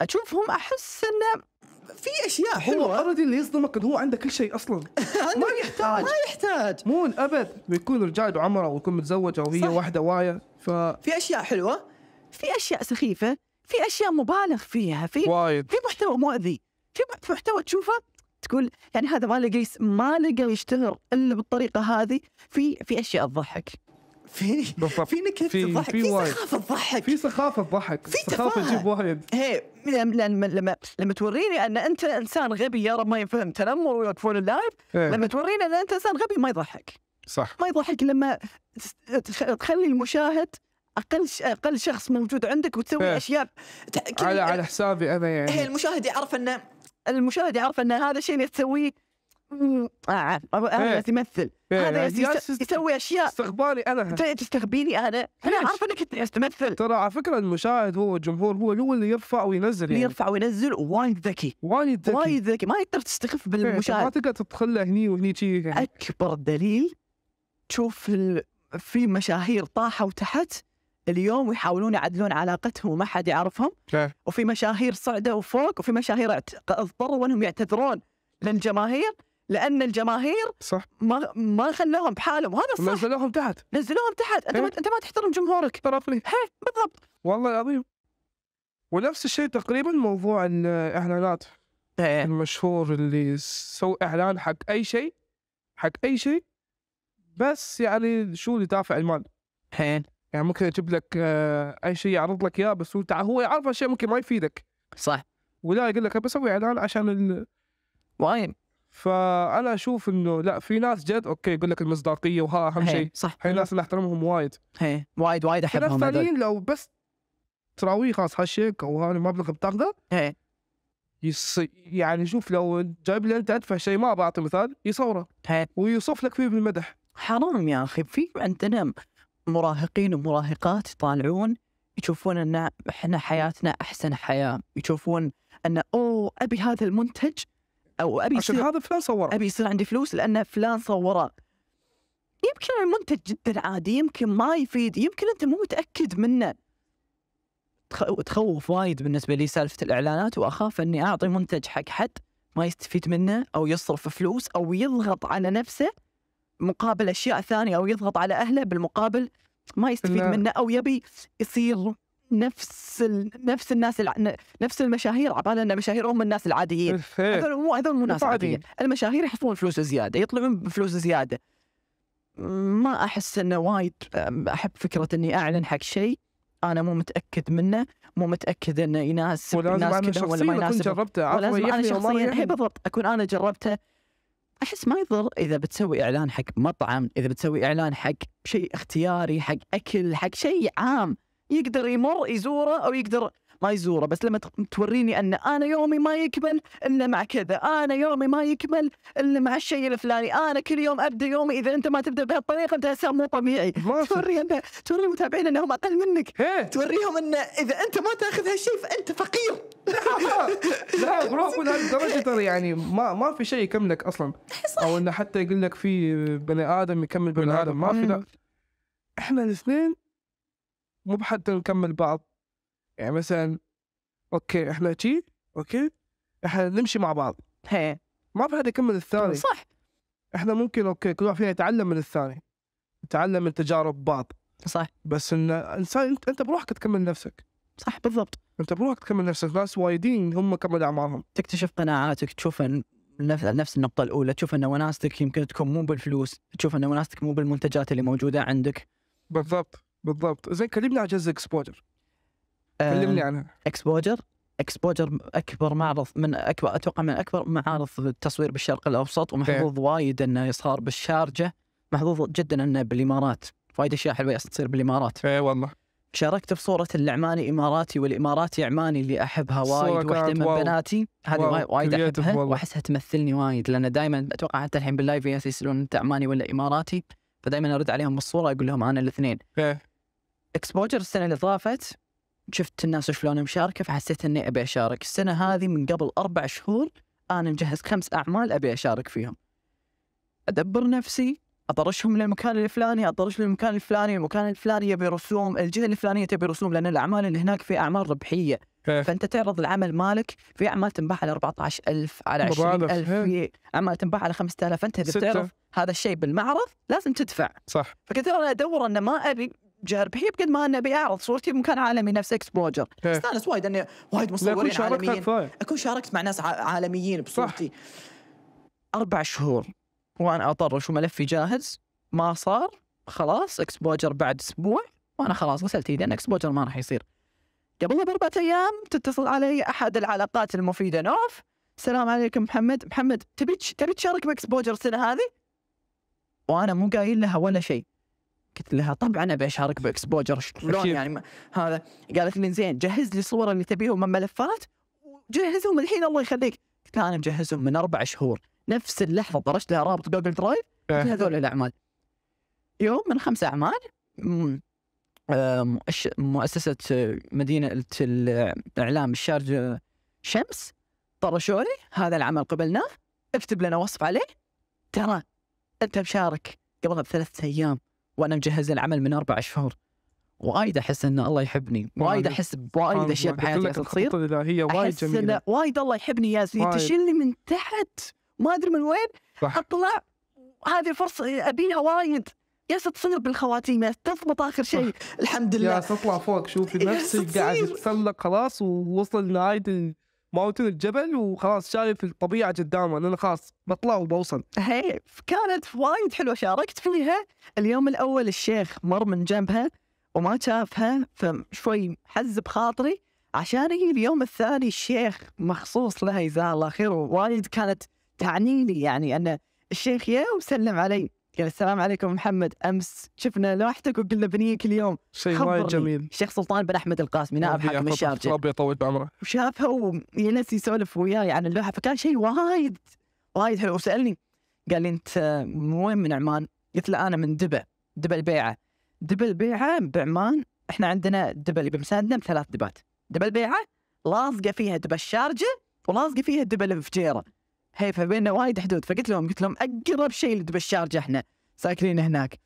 اشوفهم احس انه في اشياء حلوه هو اوريدي اللي يصدمك انه هو عنده كل شيء اصلا *laughs* ما يحتاج ما يحتاج مو ابد بيكون رجال بعمره ويكون متزوج او هي واحده وايه ففي اشياء حلوه في اشياء سخيفه في اشياء مبالغ فيها في وايد في محتوى مؤذي في محتوى تشوفه تقول يعني هذا ما لقى ما لقى يشتهر الا بالطريقه هذه في في اشياء تضحك في في نكهه تضحك في, سخافه تضحك في سخافه تضحك في سخافه تجيب وايد هي لما لما لما توريني ان انت انسان غبي يا رب ما يفهم تنمر ويوقفون اللايف لما توريني ان انت انسان غبي ما يضحك صح ما يضحك لما تخلي المشاهد اقل اقل شخص موجود عندك وتسوي فيه. اشياء على على حسابي انا يعني هي إيه، المشاهد يعرف انه المشاهد يعرف ان هذا الشيء اللي تسويه آه،, آه هذا يمثل هذا يعني يسوي اشياء استقبالي انا تستغبيني انا انا عارف انك تمثل ترى على فكره المشاهد هو الجمهور هو هو اللي يرفع وينزل يعني. يرفع وينزل وايد ذكي وايد ذكي وايد ذكي ما يقدر تستخف بالمشاهد ما تقدر تدخله هني وهني شيء يعني. اكبر دليل تشوف في مشاهير طاحوا تحت اليوم ويحاولون يعدلون علاقتهم وما حد يعرفهم وفي مشاهير صعدوا فوق وفي مشاهير اضطروا انهم يعتذرون للجماهير لان الجماهير صح ما ما خلوهم بحالهم وهذا صح نزلوهم تحت نزلوهم تحت انت إيه. ما انت ما تحترم جمهورك طرفني هي إيه، بالضبط والله العظيم ونفس الشيء تقريبا موضوع الاعلانات إيه. المشهور اللي سوي اعلان حق اي شيء حق اي شيء بس يعني شو اللي دافع المال حين يعني ممكن يجيب لك آه، اي شيء يعرض لك اياه بس هو هو يعرف هالشيء ممكن ما يفيدك صح ولا يقول لك بسوي اعلان عشان ال... وايم فانا اشوف انه لا في ناس جد اوكي يقول لك المصداقيه وها اهم شيء صح هي الناس اللي احترمهم وايد هي وايد وايد احبهم ناس ثانيين لو بس تراويه خلاص هالشيك او هذا المبلغ بتاخذه يص... يعني شوف لو جايب لي انت ادفع شيء ما بعطي مثال يصوره هي. ويوصف لك فيه بالمدح حرام يا أخي في عندنا مراهقين ومراهقات يطالعون يشوفون أن إحنا حياتنا أحسن حياة يشوفون أن أوه أبي هذا المنتج أو أبي عشان هذا فلان صوره أبي يصير عندي فلوس لأن فلان صوره يمكن المنتج جدا عادي يمكن ما يفيد يمكن أنت مو متأكد منه تخوف وايد بالنسبة لي سالفة الإعلانات وأخاف أني أعطي منتج حق حد ما يستفيد منه أو يصرف فلوس أو يضغط على نفسه مقابل اشياء ثانيه او يضغط على اهله بالمقابل ما يستفيد لا. نعم. منه او يبي يصير نفس ال... نفس الناس الع... نفس المشاهير عبالة ان مشاهير هم الناس العاديين إيه، هذول مو هذول مو ناس عاديين المشاهير يحصلون فلوس زياده يطلعون بفلوس زياده ما احس انه وايد احب فكره اني اعلن حق شيء انا مو متاكد منه مو متاكد انه يناسب الناس كذا ولا ما يناسب ولا انا شخصيا اي بالضبط اكون انا جربته احس ما يضر اذا بتسوي اعلان حق مطعم، اذا بتسوي اعلان حق شيء اختياري، حق اكل، حق شيء عام يقدر يمر يزوره او يقدر ما يزوره بس لما توريني ان انا يومي ما يكمل الا مع كذا انا يومي ما يكمل الا مع الشيء الفلاني انا كل يوم ابدا يومي اذا انت ما تبدا بهالطريقه انت هسه مو طبيعي توري انت توري المتابعين انهم اقل منك إيه. توريهم ان اذا انت ما تاخذ هالشيء فانت فقير *laughs* لا برافو لهالدرجه ترى يعني ما ما في شيء يكملك اصلا او انه حتى يقول لك في بني ادم يكمل بني ادم ما في لا احنا الاثنين مو بحتى نكمل بعض يعني مثلا اوكي احنا تشي اوكي احنا نمشي مع بعض هي. ما في حد يكمل الثاني طيب، صح احنا ممكن اوكي كل واحد فينا يتعلم من الثاني يتعلم من تجارب بعض صح بس ان انسان انت, انت بروحك تكمل نفسك صح بالضبط انت بروحك تكمل نفسك ناس وايدين هم كملوا اعمارهم تكتشف قناعاتك تشوف نفس نفس النقطة الأولى تشوف أن وناستك يمكن تكون مو بالفلوس تشوف أن وناستك مو بالمنتجات اللي موجودة عندك بالضبط بالضبط زين كلمنا عن جزء اكسبوجر كلمني عنها اكسبوجر اكسبوجر اكبر معرض من اكبر اتوقع من اكبر معارض التصوير بالشرق الاوسط ومحظوظ وايد انه صار بالشارجه محظوظ جدا انه بالامارات وايد اشياء حلوه تصير بالامارات اي والله شاركت في صورة العماني إماراتي والإماراتي عماني اللي أحبها وايد واحدة من واو. بناتي هذه واو. وايد أحبها وأحسها تمثلني وايد لأن دائما أتوقع حتى الحين باللايف يسألون أنت عماني ولا إماراتي فدائما أرد عليهم بالصورة أقول لهم أنا الاثنين اكسبوجر إيه. السنة اللي طافت شفت الناس شلون مشاركه فحسيت اني ابي اشارك، السنه هذه من قبل اربع شهور انا مجهز خمس اعمال ابي اشارك فيهم. ادبر نفسي اطرشهم للمكان الفلاني اطرش للمكان الفلاني المكان الفلاني يبي رسوم الجهه الفلانيه تبي رسوم لان الاعمال اللي هناك في اعمال ربحيه فانت تعرض العمل مالك في اعمال تنباع على 14000 على 20000 في إيه. اعمال تنباع على 5000 فانت اذا بتعرض هذا الشيء بالمعرض لازم تدفع صح فكنت انا ادور انه ما ابي جرب هي بقد ما انا بيعرض صورتي بمكان عالمي نفس اكسبوجر إيه. استانس وايد اني وايد مصورين عالميين اكون شاركت مع ناس عالميين بصورتي اربع شهور وانا اطرش وملفي جاهز ما صار خلاص اكسبوجر بعد اسبوع وانا خلاص غسلت ايدي اكسبوجر ما راح يصير قبلها باربع ايام تتصل علي احد العلاقات المفيده نوف السلام عليكم محمد محمد تبي تبي تشارك باكسبوجر السنه هذه وانا مو قايل لها ولا شيء قلت لها طبعا ابي اشارك باكسبوجر شلون يعني هذا قالت لي زين جهز لي الصور اللي تبيهم من ملفات وجهزهم الحين الله يخليك قلت لها انا مجهزهم من اربع شهور نفس اللحظه طرشت لها رابط جوجل درايف إيه. هذول الاعمال يوم من خمس اعمال مؤسسة مدينة الإعلام الشارجة شمس طرشوا لي هذا العمل قبلناه اكتب لنا وصف عليه ترى أنت مشارك قبلها ثلاثة أيام وانا مجهز العمل من اربع شهور وايد احس ان الله يحبني وايد يعني احس بوايد اشياء بحياتي تصير هي وايد جميله وايد الله يحبني يا سيدي تشيلني من تحت ما ادري من وين صح. اطلع هذه فرصه ابيها وايد يا تصير بالخواتيم تضبط اخر شيء الحمد لله يا تطلع فوق شوفي نفسك قاعد تتسلق خلاص ووصل لنهايه ماونتن الجبل وخلاص شايف الطبيعه قدامه انا خلاص بطلع وبوصل هي كانت وايد حلوه شاركت فيها اليوم الاول الشيخ مر من جنبها وما شافها فشوي حز بخاطري عشان هي اليوم الثاني الشيخ مخصوص لها جزاه الله خير ووايد كانت تعني لي يعني ان الشيخ يا وسلم علي قال السلام عليكم محمد امس شفنا لوحتك وقلنا بنيك اليوم شيء وايد جميل شيخ سلطان بن احمد القاسمي نائب حاكم الشارجه ربي يطول بعمره وشافها وجلس يسولف وياي عن اللوحه فكان شيء وايد وايد حلو وسالني قال لي انت من وين من عمان؟ قلت له انا من دبا دبا البيعه دبا البيعه بعمان احنا عندنا دبا اللي بمساندنا بثلاث دبات دبا البيعه لاصقه فيها دبا الشارجه ولاصقه فيها دبا الفجيره هيفا بيننا وايد حدود فقلت لهم قلت لهم اقرب شيء لدب الشارجه احنا ساكنين هناك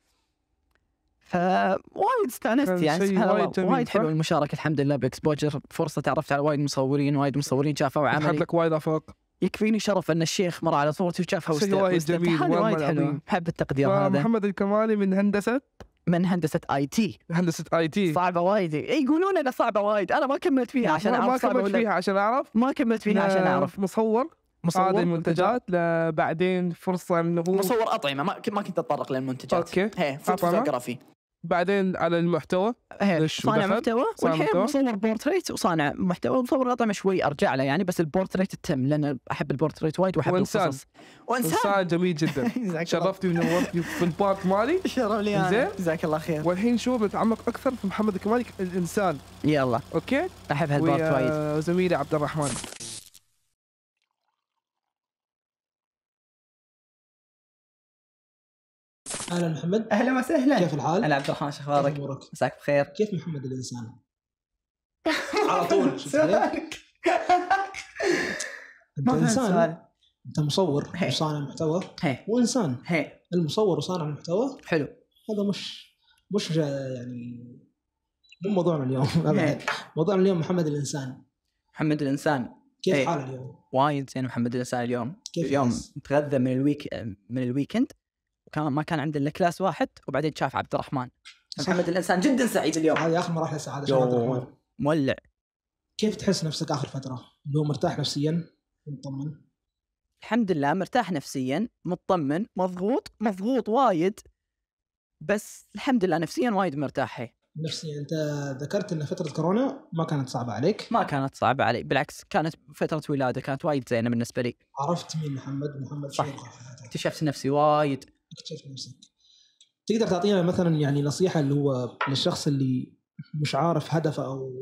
فوايد استانست يعني سبحان الله وايد حلو المشاركه الحمد لله باكسبوجر فرصه تعرفت على وايد مصورين وايد مصورين شافوا عملي فتحت لك وايد افاق يكفيني شرف ان الشيخ مر على صورتي وشافها شيء وايد جميل وايد حلو حب التقدير هذا محمد الكمالي من هندسه من هندسه اي تي هندسه اي تي صعبه وايد إيه، يقولون انها صعبه وايد انا ما كملت فيها عشان اعرف ما كملت فيها عشان اعرف ما كملت فيها عشان آه، اعرف مصور مصور المنتجات لبعدين فرصه انه هو مصور اطعمه ما ما كنت اتطرق للمنتجات اوكي فوتوغرافي بعدين على المحتوى صانع محتوى والحين مصور بورتريت وصانع محتوى ومصور اطعمه شوي ارجع له يعني بس البورتريت التم لان احب البورتريت وايد واحب وإنسان. القصص وانسان وانسان جميل *laughs* جدا شرفتني ونورتني في البارت مالي شرف لي زين جزاك الله خير والحين شو بتعمق اكثر في محمد الكمالي الانسان يلا اوكي احب هالبارت وايد وزميلي عبد الرحمن اهلا محمد اهلا وسهلا كيف الحال؟ انا عبد الرحمن شو اخبارك؟ مساك بخير كيف محمد الانسان؟ على طول *laughs* سؤالك انسان انت مصور وصانع محتوى وانسان المصور وصانع المحتوى حلو هذا مش مش يعني مو موضوعنا اليوم *laughs* موضوعنا اليوم محمد الانسان محمد الانسان كيف إيه. حالك اليوم؟ وايد زين محمد الانسان اليوم كيف اليوم تغذى من الويك من الويكند كان ما كان عندنا الا كلاس واحد وبعدين شاف عبد الرحمن محمد الانسان جدا سعيد اليوم هذه اخر مراحل سعاده عبد الرحمن مولع كيف تحس نفسك اخر فتره؟ اللي هو مرتاح نفسيا مطمن الحمد لله مرتاح نفسيا مطمن مضغوط مضغوط وايد بس الحمد لله نفسيا وايد مرتاح نفسيا انت ذكرت ان فتره كورونا ما كانت صعبه عليك ما كانت صعبه علي بالعكس كانت فتره ولاده كانت وايد زينه بالنسبه لي عرفت مين محمد محمد صح اكتشفت نفسي وايد اكتشف نفسك تقدر تعطينا مثلا يعني نصيحه اللي هو للشخص اللي مش عارف هدفه او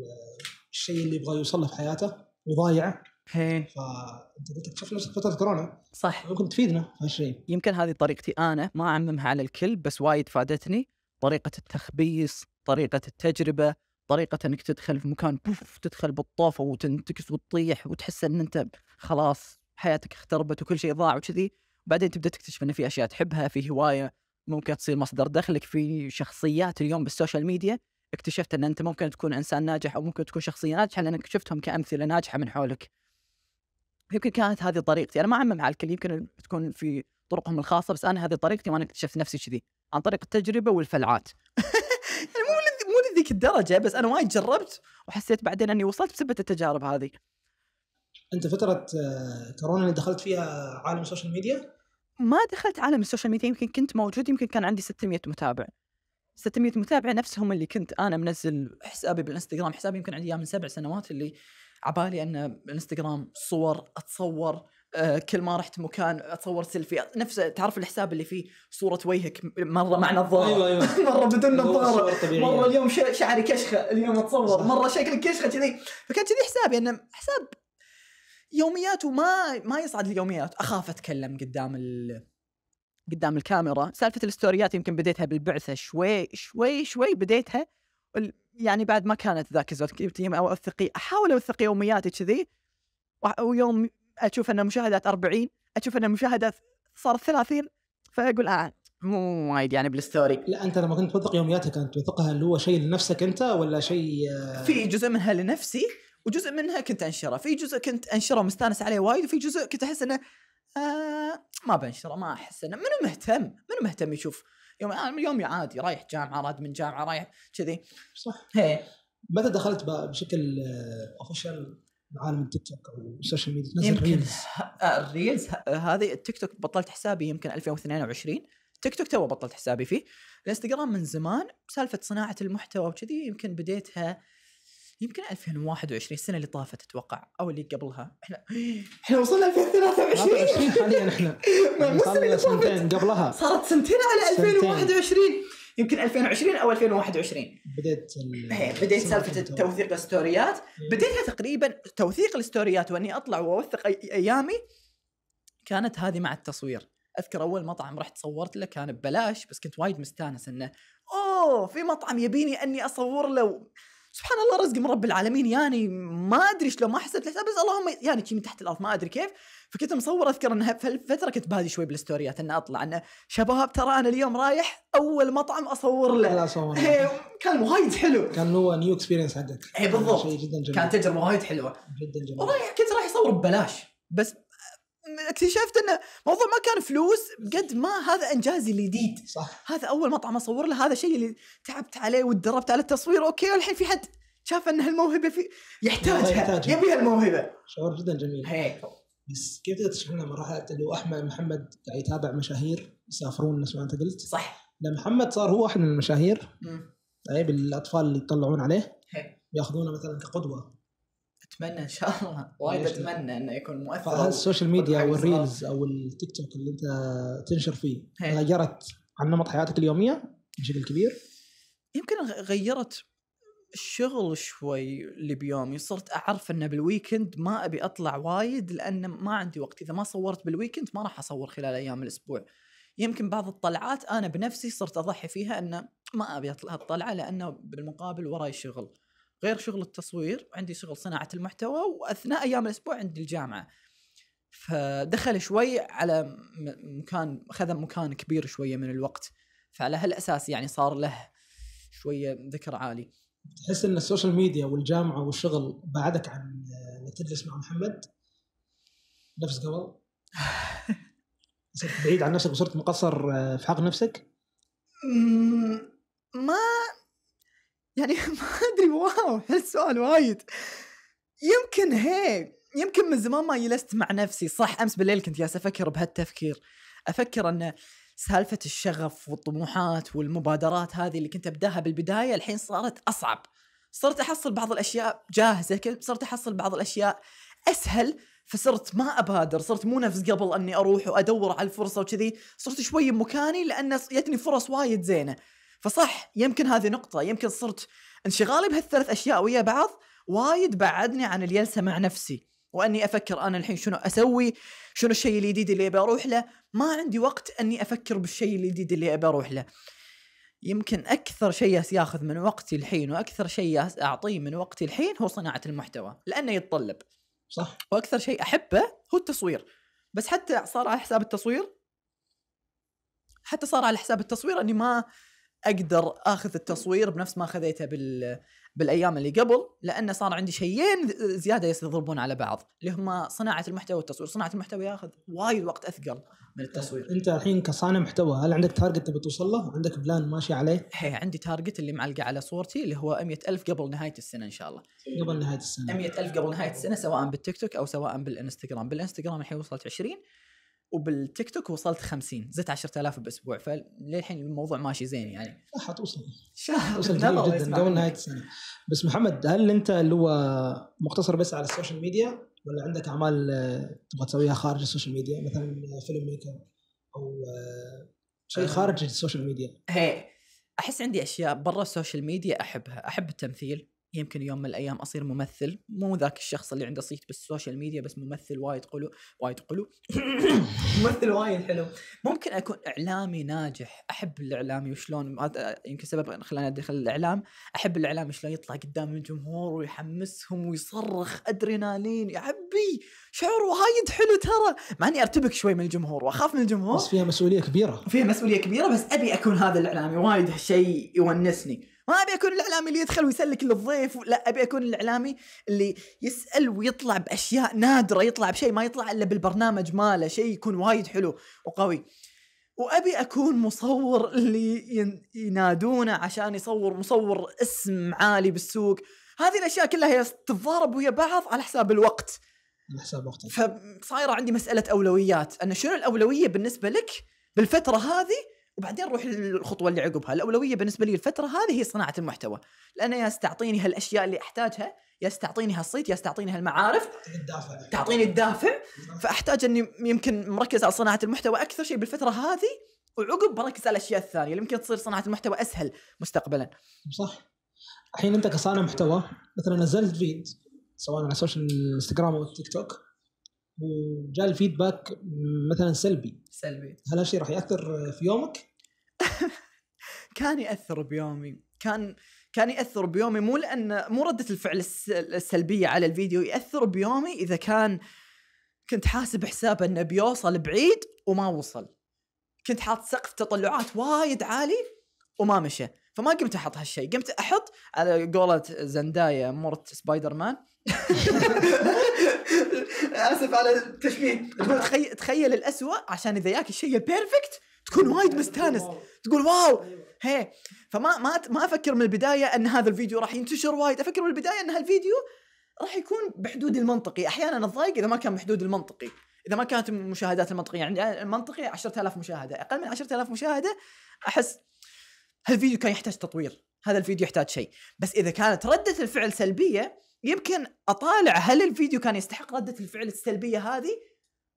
الشيء اللي يبغى يوصل له في حياته وضايعه ايه فانت قلت نفسك فتره كورونا صح ممكن تفيدنا في هالشيء يمكن هذه طريقتي انا ما اعممها على الكل بس وايد فادتني طريقه التخبيص طريقه التجربه طريقه انك تدخل في مكان بوف تدخل بالطوفه وتنتكس وتطيح وتحس ان انت خلاص حياتك اختربت وكل شيء ضاع وكذي بعدين تبدا تكتشف ان في اشياء تحبها في هوايه ممكن تصير مصدر دخلك في شخصيات اليوم بالسوشيال ميديا اكتشفت ان انت ممكن تكون انسان ناجح او ممكن تكون شخصيه ناجحه لانك شفتهم كامثله ناجحه من حولك يمكن كانت هذه طريقتي انا ما اعمم على الكل يمكن تكون في طرقهم الخاصه بس انا هذه طريقتي وانا اكتشفت نفسي كذي عن طريق التجربه والفلعات *laughs* يعني مو مو لذيك الدرجه بس انا وايد جربت وحسيت بعدين اني وصلت بسبه التجارب هذه انت فتره آه، كورونا اللي دخلت فيها عالم السوشيال ميديا ما دخلت عالم السوشيال ميديا يمكن كنت موجود يمكن كان عندي 600 متابع 600 متابع نفسهم اللي كنت انا منزل حسابي بالانستغرام حسابي يمكن عندي اياه من سبع سنوات اللي عبالي ان الانستغرام صور اتصور آه، كل ما رحت مكان اتصور سيلفي نفس تعرف الحساب اللي فيه صوره وجهك مره مع نظاره أيوة أيوة. *laughs* مره بدون نظاره مره اليوم شعري كشخه اليوم اتصور مره شكلي كشخه كذي فكان كذي حسابي انه حساب يوميات وما ما يصعد اليوميات اخاف اتكلم قدام ال... قدام الكاميرا سالفه الستوريات يمكن بديتها بالبعثه شوي شوي شوي بديتها يعني بعد ما كانت ذاك الوقت اوثقي احاول اوثق يومياتي كذي ويوم اشوف ان مشاهدات 40 اشوف ان مشاهدات صارت 30 فاقول اه مو وايد يعني بالستوري لا انت لما كنت توثق يومياتك كنت توثقها اللي هو شيء لنفسك انت ولا شيء آه؟ في جزء منها لنفسي وجزء منها كنت انشره في جزء كنت انشره مستانس عليه وايد وفي جزء كنت احس انه آه ما بنشره ما احس انه منو مهتم منو مهتم يشوف يوم آه، يومي عادي رايح جامعه راد من جامعه رايح كذي صح هي. متى دخلت بشكل اوفيشال آه، عالم التيك توك او السوشيال ميديا تنزل يمكن الريلز آه، هذه التيك توك بطلت حسابي يمكن 2022 تيك توك تو بطلت حسابي فيه الانستغرام من زمان سالفه صناعه المحتوى وكذي يمكن بديتها يمكن 2021 السنه اللي طافت اتوقع او اللي قبلها احنا *laughs* احنا وصلنا 2023 حاليا احنا صار *laughs* سنتين قبلها صارت سنتين على 2021 يمكن 2020 او 2021 بديت إيه، بديت سالفه توثيق الستوريات إيه. بديتها تقريبا توثيق الستوريات واني اطلع واوثق أي... ايامي كانت هذه مع التصوير اذكر اول مطعم رحت صورت له كان ببلاش بس كنت وايد مستانس انه اوه في مطعم يبيني اني اصور له سبحان الله رزق من رب العالمين يعني ما ادري شلون ما حسيت الحساب بس اللهم يعني كي من تحت الارض ما ادري كيف فكنت مصور اذكر انها في الفتره كنت بادي شوي بالستوريات ان اطلع انه شباب ترى انا اليوم رايح اول مطعم اصور له لا صور إيه، كان وايد حلو كان هو نيو اكسبيرينس عندك اي بالضبط شيء جدا جميل كانت تجربه وايد حلوه جدا جميل ورايح كنت رايح اصور ببلاش بس اكتشفت انه الموضوع ما كان فلوس قد ما هذا انجازي الجديد صح هذا اول مطعم اصور له هذا شيء اللي تعبت عليه وتدربت على التصوير اوكي والحين في حد شاف ان هالموهبه في يحتاجها يبي هالموهبه شعور جدا جميل هي. بس كيف تقدر تشرح لنا مرحله اللي هو احمد محمد قاعد يتابع مشاهير يسافرون نفس ما انت قلت صح لما محمد صار هو واحد من المشاهير طيب الاطفال اللي يطلعون عليه ياخذونه مثلا كقدوه اتمنى ان شاء الله وايد يعني اتمنى انه يكون مؤثر السوشيال ميديا او الريلز او التيك توك اللي انت تنشر فيه غيرت عن نمط حياتك اليوميه بشكل كبير؟ يمكن غيرت الشغل شوي اللي بيومي صرت اعرف انه بالويكند ما ابي اطلع وايد لان ما عندي وقت اذا ما صورت بالويكند ما راح اصور خلال ايام الاسبوع يمكن بعض الطلعات انا بنفسي صرت اضحي فيها انه ما ابي اطلع الطلعه لانه بالمقابل وراي شغل غير شغل التصوير عندي شغل صناعه المحتوى واثناء ايام الاسبوع عندي الجامعه فدخل شوي على مكان خذ مكان كبير شويه من الوقت فعلى هالاساس يعني صار له شويه ذكر عالي تحس ان السوشيال ميديا والجامعه والشغل بعدك عن انك تجلس مع محمد نفس قبل *sighs* صرت بعيد عن نفسك وصرت مقصر في حق نفسك ما يعني *laughs* ما ادري واو هالسؤال وايد يمكن هي يمكن من زمان ما جلست مع نفسي صح امس بالليل كنت جالس افكر بهالتفكير افكر ان سالفه الشغف والطموحات والمبادرات هذه اللي كنت ابداها بالبدايه الحين صارت اصعب صرت احصل بعض الاشياء جاهزه صرت احصل بعض الاشياء اسهل فصرت ما ابادر صرت مو نفس قبل اني اروح وادور على الفرصه وكذي صرت شوي بمكاني لان جتني فرص وايد زينه فصح يمكن هذه نقطة يمكن صرت انشغالي بهالثلاث أشياء ويا بعض وايد بعدني عن الجلسة مع نفسي واني افكر انا الحين شنو اسوي شنو الشيء الجديد اللي ابي اروح له ما عندي وقت اني افكر بالشيء الجديد اللي ابي اروح له يمكن اكثر شيء ياخذ من وقتي الحين واكثر شيء اعطيه من وقتي الحين هو صناعه المحتوى لانه يتطلب صح واكثر شيء احبه هو التصوير بس حتى صار على حساب التصوير حتى صار على حساب التصوير اني ما اقدر اخذ التصوير بنفس ما خذيته بال بالايام اللي قبل لانه صار عندي شيئين زياده يضربون على بعض اللي هما صناعه المحتوى والتصوير، صناعه المحتوى ياخذ وايد وقت اثقل من التصوير. انت الحين كصانع محتوى هل عندك تارجت تبي توصل له؟ عندك بلان ماشي عليه؟ هي عندي تارجت اللي معلقه على صورتي اللي هو 100000 قبل نهايه السنه ان شاء الله. قبل نهايه السنه 100000 قبل نهايه السنه سواء بالتيك توك او سواء بالانستغرام، بالانستغرام الحين وصلت 20 وبالتيك توك وصلت 50 زدت 10000 باسبوع فللحين الموضوع ماشي زين يعني حتوصل حتوصل جميل جدا قبل نهايه السنه بس محمد هل انت اللي هو مقتصر بس على السوشيال ميديا ولا عندك اعمال آه، تبغى تسويها خارج السوشيال ميديا مثلا آه، فيلم ميكر او آه، شيء خارج السوشيال ميديا؟ ايه احس عندي اشياء برا السوشيال ميديا احبها احب التمثيل يمكن يوم من الايام اصير ممثل مو ذاك الشخص اللي عنده صيت بالسوشيال ميديا بس ممثل وايد قلو وايد قلو *coughs* ممثل وايد حلو ممكن اكون اعلامي ناجح احب الاعلامي وشلون يمكن سبب خلاني ادخل الاعلام احب الاعلامي شلون يطلع قدام الجمهور ويحمسهم ويصرخ ادرينالين يا عبي شعور وايد حلو ترى مع اني ارتبك شوي من الجمهور واخاف من الجمهور بس فيها مسؤوليه كبيره فيها مسؤوليه كبيره بس ابي اكون هذا الاعلامي وايد شيء يونسني ما ابي اكون الاعلامي اللي يدخل ويسلك للضيف لا ابي اكون الاعلامي اللي يسال ويطلع باشياء نادره يطلع بشيء ما يطلع الا بالبرنامج ماله شيء يكون وايد حلو وقوي وابي اكون مصور اللي ينادونه عشان يصور مصور اسم عالي بالسوق هذه الاشياء كلها تتضارب ويا بعض على حساب الوقت على حساب وقتك فصايره عندي مساله اولويات ان شنو الاولويه بالنسبه لك بالفتره هذه وبعدين نروح للخطوه اللي عقبها الاولويه بالنسبه لي الفتره هذه هي صناعه المحتوى لان يا تعطيني هالاشياء اللي احتاجها يا تعطيني هالصيت يا تعطيني هالمعارف الدافع. تعطيني الدافع نعم. فاحتاج اني يمكن مركز على صناعه المحتوى اكثر شيء بالفتره هذه وعقب بركز على الاشياء الثانيه اللي يمكن تصير صناعه المحتوى اسهل مستقبلا صح الحين انت كصانع محتوى مثلا نزلت فيد سواء على سوشيال انستغرام او تيك توك وجاء الفيدباك مثلا سلبي سلبي هل هالشيء راح ياثر في يومك؟ *laughs* كان ياثر بيومي كان كان ياثر بيومي مو لان مو رده الفعل السلبيه على الفيديو ياثر بيومي اذا كان كنت حاسب حساب انه بيوصل بعيد وما وصل كنت حاط سقف تطلعات وايد عالي وما مشى فما قمت احط هالشيء قمت احط على قولة زندايا مرت سبايدر مان *laughs* اسف على التشبيه تخيل تخيل الاسوء عشان اذا ياك الشيء البيرفكت تكون وايد مستانس أيوة. تقول واو أيوة. هي فما ما ما افكر من البدايه ان هذا الفيديو راح ينتشر وايد افكر من البدايه ان هالفيديو راح يكون بحدود المنطقي احيانا اتضايق اذا ما كان بحدود المنطقي اذا ما كانت المشاهدات المنطقيه عندي المنطقي 10000 مشاهده اقل من 10000 مشاهده احس هالفيديو كان يحتاج تطوير هذا الفيديو يحتاج شيء بس اذا كانت رده الفعل سلبيه يمكن اطالع هل الفيديو كان يستحق رده الفعل السلبيه هذه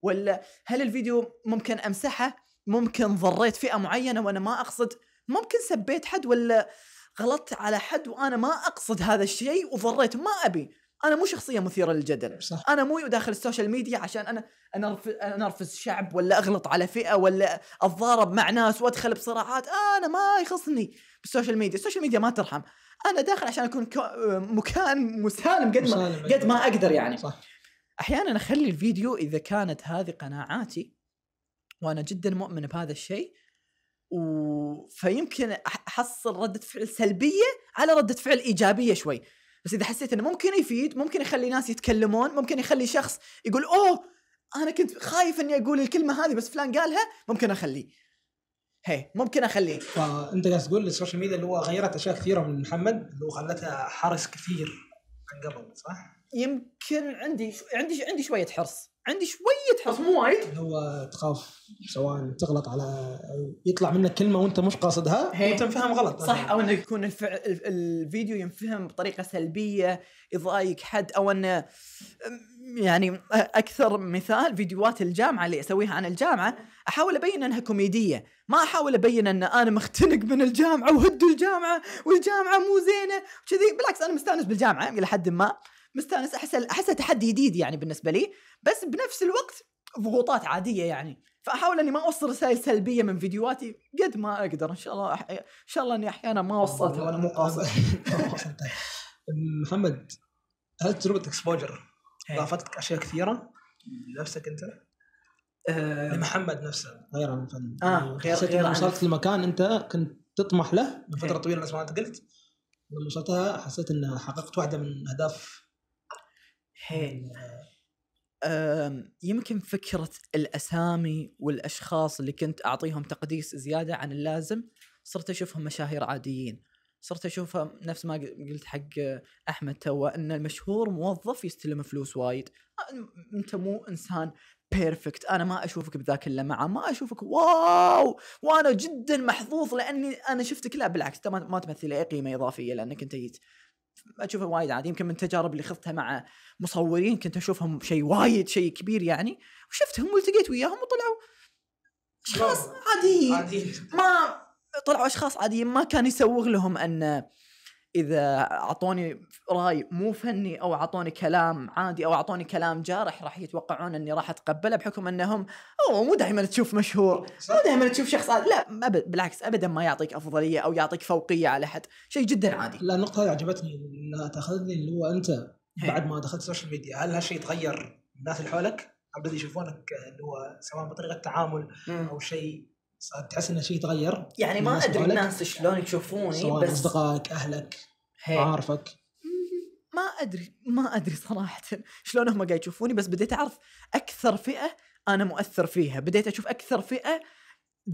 ولا هل الفيديو ممكن امسحه ممكن ضريت فئه معينه وانا ما اقصد ممكن سبيت حد ولا غلطت على حد وانا ما اقصد هذا الشيء وضريت ما ابي انا مو شخصيه مثيره للجدل صح. انا مو داخل السوشيال ميديا عشان انا انرفز شعب ولا اغلط على فئه ولا اتضارب مع ناس وادخل بصراعات انا ما يخصني بالسوشيال ميديا السوشيال ميديا ما ترحم انا داخل عشان اكون مكان مسالم قد ما قد ما إيه. اقدر يعني صح. احيانا اخلي الفيديو اذا كانت هذه قناعاتي وانا جدا مؤمن بهذا الشيء و... فيمكن احصل رده فعل سلبيه على رده فعل ايجابيه شوي بس اذا حسيت انه ممكن يفيد ممكن يخلي ناس يتكلمون ممكن يخلي شخص يقول اوه انا كنت خايف اني اقول الكلمه هذه بس فلان قالها ممكن اخليه هي ممكن اخليه فانت قاعد تقول السوشيال ميديا اللي هو غيرت اشياء كثيره من محمد اللي هو خلتها حرص كثير عن قبل صح؟ يمكن عندي عندي عندي شويه حرص عندي شويه حظ مو وايد هو تخاف سواء تغلط على يطلع منك كلمه وانت مش قاصدها وانت مفهم غلط صح او انه يكون الف... الفيديو ينفهم بطريقه سلبيه يضايق حد او انه يعني اكثر مثال فيديوهات الجامعه اللي اسويها عن الجامعه احاول ابين انها كوميديه ما احاول ابين ان انا مختنق من الجامعه وهدوا الجامعه والجامعه مو زينه كذي بالعكس انا مستانس بالجامعه الى حد ما مستانس احس احس تحدي جديد يعني بالنسبه لي بس بنفس الوقت ضغوطات عاديه يعني فاحاول اني ما اوصل رسائل سلبيه من فيديوهاتي قد ما اقدر ان شاء الله أح... ان شاء الله اني احيانا ما وصلت وانا مو قاصد *laughs* محمد هل تجربه اكسبوجر إيه. ضافتك اشياء كثيره لنفسك انت؟ لمحمد محمد نفسه غير عن الفن اه يعني غير غير وصلت لمكان انت كنت تطمح له من فتره إيه. طويله نفس ما انت قلت لما وصلتها حسيت ان حققت واحده من اهداف حيل يمكن فكرة الأسامي والأشخاص اللي كنت أعطيهم تقديس زيادة عن اللازم صرت أشوفهم مشاهير عاديين صرت أشوفها نفس ما قلت حق أحمد تو أن المشهور موظف يستلم فلوس وايد آه، أنت مو إنسان بيرفكت أنا ما أشوفك بذاك اللمعة ما أشوفك واو وأنا جدا محظوظ لأني أنا شفتك لا بالعكس أنت ما تمثل أي قيمة إضافية لأنك أنت جيت اشوفه وايد عادي يمكن من التجارب اللي خضتها مع مصورين كنت اشوفهم شيء وايد شيء كبير يعني وشفتهم والتقيت وياهم وطلعوا اشخاص عاديين عادي. ما طلعوا اشخاص عاديين ما كان يسوغ لهم ان اذا اعطوني راي مو فني او اعطوني كلام عادي او اعطوني كلام جارح راح يتوقعون اني راح اتقبله بحكم انهم اوه مو دائما تشوف مشهور مو دائما تشوف شخص عادي لا أبد بالعكس ابدا ما يعطيك افضليه او يعطيك فوقيه على احد شيء جدا عادي لا النقطه هذه عجبتني انها تاخذني اللي هو انت إيه. بعد ما دخلت السوشيال ميديا هل هالشيء تغير الناس اللي حولك؟ بدأوا يشوفونك اللي هو سواء بطريقه تعامل او شيء تحس ان شيء تغير يعني ما ادري الناس شلون يشوفوني سواء بس اصدقائك اهلك عارفك ما ادري ما ادري صراحه *laughs* شلون هم قاعد يشوفوني بس بديت اعرف اكثر فئه انا مؤثر فيها بديت اشوف اكثر فئه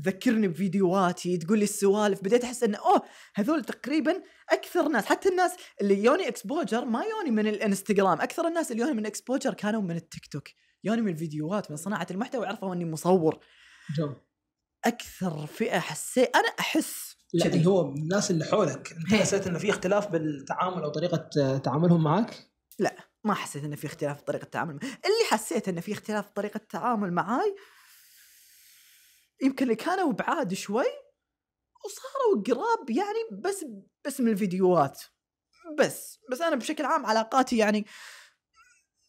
تذكرني بفيديوهاتي تقول لي السوالف بديت احس انه اوه هذول تقريبا اكثر ناس حتى الناس اللي يوني اكسبوجر ما يوني من الانستغرام اكثر الناس اللي يوني من اكسبوجر كانوا من التيك توك يوني من الفيديوهات من صناعه المحتوى عرفوا اني مصور جو اكثر فئه حسيت انا احس لا هو من الناس اللي حولك انت إيه. حسيت انه في اختلاف بالتعامل او طريقه تعاملهم معك؟ لا ما حسيت انه في اختلاف بطريقه التعامل اللي حسيت انه في اختلاف بطريقه التعامل معاي يمكن اللي كانوا بعاد شوي وصاروا قراب يعني بس بس من الفيديوهات بس بس انا بشكل عام علاقاتي يعني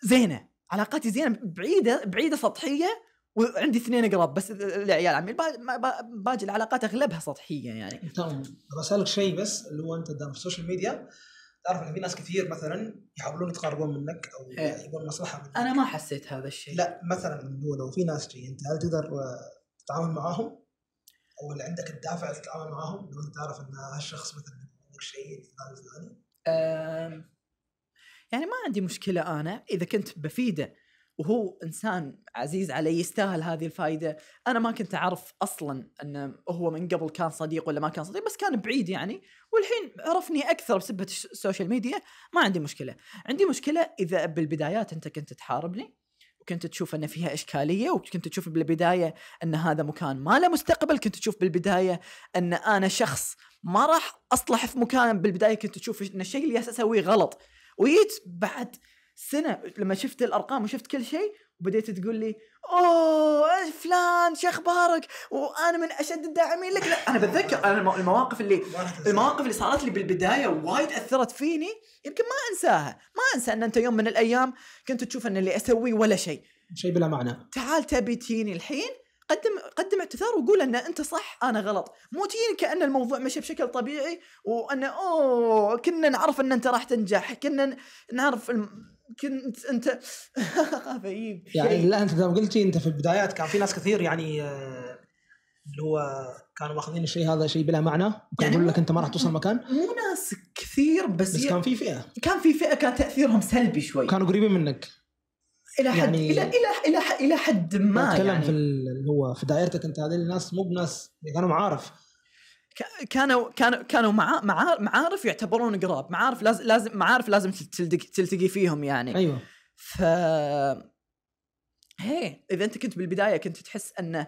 زينه علاقاتي زينه بعيده بعيده سطحيه وعندي اثنين قراب بس العيال عمي باقي العلاقات اغلبها سطحيه يعني تمام إيه، بسالك شيء بس اللي هو انت دام في السوشيال ميديا تعرف ان في ناس كثير مثلا يحاولون يتقربون منك او ايه. يبون مصلحه منك انا ما حسيت هذا الشيء لا مثلا لو في ناس جي انت هل تقدر آه، تتعامل معاهم؟ او اللي عندك الدافع تتعامل معاهم لو انت تعرف ان هالشخص مثلا عندك شيء فلان الفلاني؟ يعني ما عندي مشكله انا اذا كنت بفيده وهو انسان عزيز علي يستاهل هذه الفائده انا ما كنت اعرف اصلا انه هو من قبل كان صديق ولا ما كان صديق بس كان بعيد يعني والحين عرفني اكثر بسبه السوشيال ميديا ما عندي مشكله عندي مشكله اذا بالبدايات انت كنت تحاربني وكنت تشوف ان فيها اشكاليه وكنت تشوف بالبدايه ان هذا مكان ما له مستقبل كنت تشوف بالبدايه ان انا شخص ما راح اصلح في مكان بالبدايه كنت تشوف ان الشيء اللي اسويه غلط ويت بعد سنه لما شفت الارقام وشفت كل شيء وبديت تقول لي اوه فلان شو اخبارك وانا من اشد الداعمين لك لا انا بتذكر انا المواقف اللي المواقف اللي صارت لي بالبدايه وايد اثرت فيني يمكن ما انساها ما انسى ان انت يوم من الايام كنت تشوف ان اللي اسويه ولا شيء شيء بلا معنى تعال تبي تجيني الحين قدم قدم اعتذار وقول ان انت صح انا غلط مو تجيني كان الموضوع مشى بشكل طبيعي وانه اوه كنا نعرف ان انت راح تنجح كنا نعرف الم... كنت انت *laughs* غريب يعني لا انت زي قلتي انت في البدايات كان في ناس كثير يعني آه، اللي هو كانوا ماخذين الشيء هذا شيء بلا معنى يعني يقول لك انت ما راح توصل يعني مكان مو ناس كثير بس بس كان في فئه كان في فئه كان تاثيرهم سلبي شوي كانوا قريبين منك الى حد يعني الى الى الى الى حد ما اتكلم يعني. في اللي هو في دائرتك انت هذول الناس مو بناس كانوا يعني معارف كانوا كانوا كانوا مع معارف يعتبرون قراب معارف لازم لازم معارف لازم تلتقي فيهم يعني ايوه ف هي اذا انت كنت بالبدايه كنت تحس انه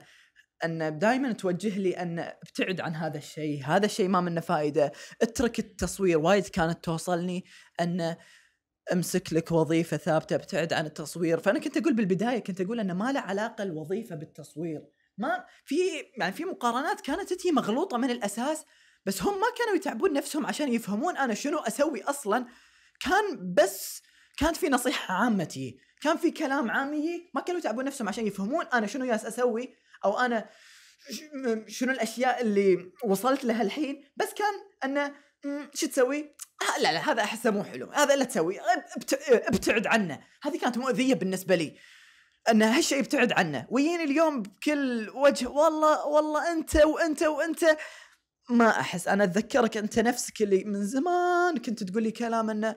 ان دائما توجه لي ان ابتعد عن هذا الشيء، هذا الشيء ما منه فائده، اترك التصوير، وايد كانت توصلني ان امسك لك وظيفه ثابته ابتعد عن التصوير، فانا كنت اقول بالبدايه كنت اقول انه ما له علاقه الوظيفه بالتصوير، ما في يعني في مقارنات كانت تتي مغلوطه من الاساس بس هم ما كانوا يتعبون نفسهم عشان يفهمون انا شنو اسوي اصلا كان بس كانت في نصيحه عامتي كان في كلام عامي ما كانوا يتعبون نفسهم عشان يفهمون انا شنو ياس اسوي او انا شنو الاشياء اللي وصلت لها الحين بس كان انه شو تسوي؟ آه، لا لا هذا احسه مو حلو هذا لا تسوي ابتعد عنه هذه كانت مؤذيه بالنسبه لي ان هالشيء يبتعد عنه ويجيني اليوم بكل وجه والله والله انت وانت وانت ما احس انا اتذكرك انت نفسك اللي من زمان كنت تقول لي كلام انه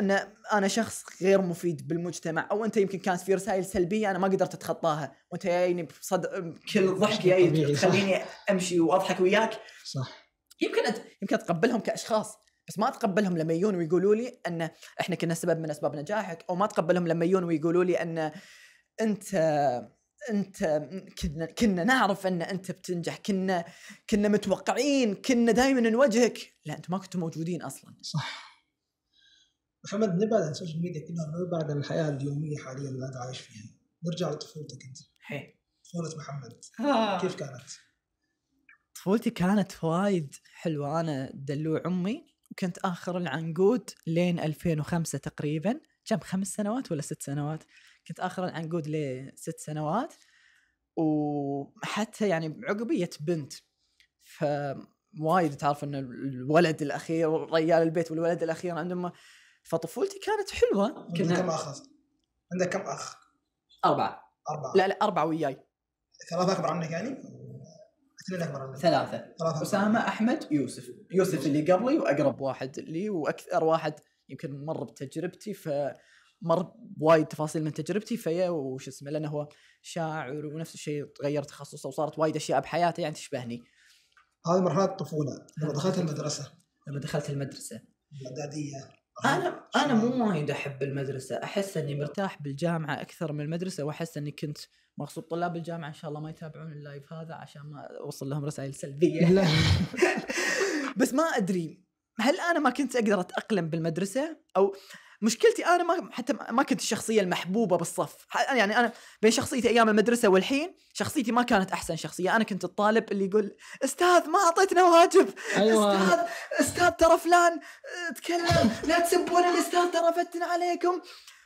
ان انا شخص غير مفيد بالمجتمع او انت يمكن كانت في رسائل سلبيه انا ما قدرت اتخطاها وانت جايني بصد كل ضحك جاي تخليني امشي واضحك وياك صح يمكن أت... يمكن اتقبلهم كاشخاص بس ما اتقبلهم لما يجون ويقولوا لي ان احنا كنا سبب من اسباب نجاحك او ما اتقبلهم لما يجون ويقولوا لي ان انت انت كنا كنا نعرف ان انت بتنجح كنا كنا متوقعين كنا دائما نواجهك لا انتم ما كنتوا موجودين اصلا صح محمد نبعد عن السوشيال ميديا كلها نبعد عن الحياه اليوميه حاليا اللي انت عايش فيها نرجع لطفولتك انت طفوله محمد آه. كيف كانت؟ طفولتي كانت وايد حلوه انا دلوع امي وكنت اخر العنقود لين 2005 تقريبا كم خمس سنوات ولا ست سنوات كنت اخر العنقود لست سنوات وحتى يعني عقبي بنت ف وايد تعرف ان الولد الاخير رجال البيت والولد الاخير عندهم فطفولتي كانت حلوه كنا كم اخ عندك كم اخ؟ اربعه اربعه لا لا اربعه وياي ثلاثه اكبر عنك يعني؟ ثلاثة ثلاثة أسامة أحمد يوسف يوسف اللي قبلي وأقرب واحد لي وأكثر واحد يمكن مر بتجربتي ف مر بوايد تفاصيل من تجربتي فيا وش اسمه لانه هو شاعر ونفس الشيء تغير تخصصه وصارت وايد اشياء بحياته يعني تشبهني. هذه مرحله الطفوله لما دخلت *laughs* المدرسه. لما دخلت المدرسه. الاعداديه. انا انا مو وايد احب المدرسه، احس اني مرتاح بالجامعه اكثر من المدرسه واحس اني كنت مقصود طلاب الجامعه ان شاء الله ما يتابعون اللايف هذا عشان ما اوصل لهم رسائل سلبيه. *laughs* بس ما ادري هل انا ما كنت اقدر اتاقلم بالمدرسه او مشكلتي انا ما حتى ما كنت الشخصيه المحبوبه بالصف يعني انا بين شخصيتي ايام المدرسه والحين شخصيتي ما كانت احسن شخصيه انا كنت الطالب اللي يقول استاذ ما اعطيتنا واجب أيوة. استاذ استاذ ترى فلان آه، تكلم لا تسبون الاستاذ ترى فتن عليكم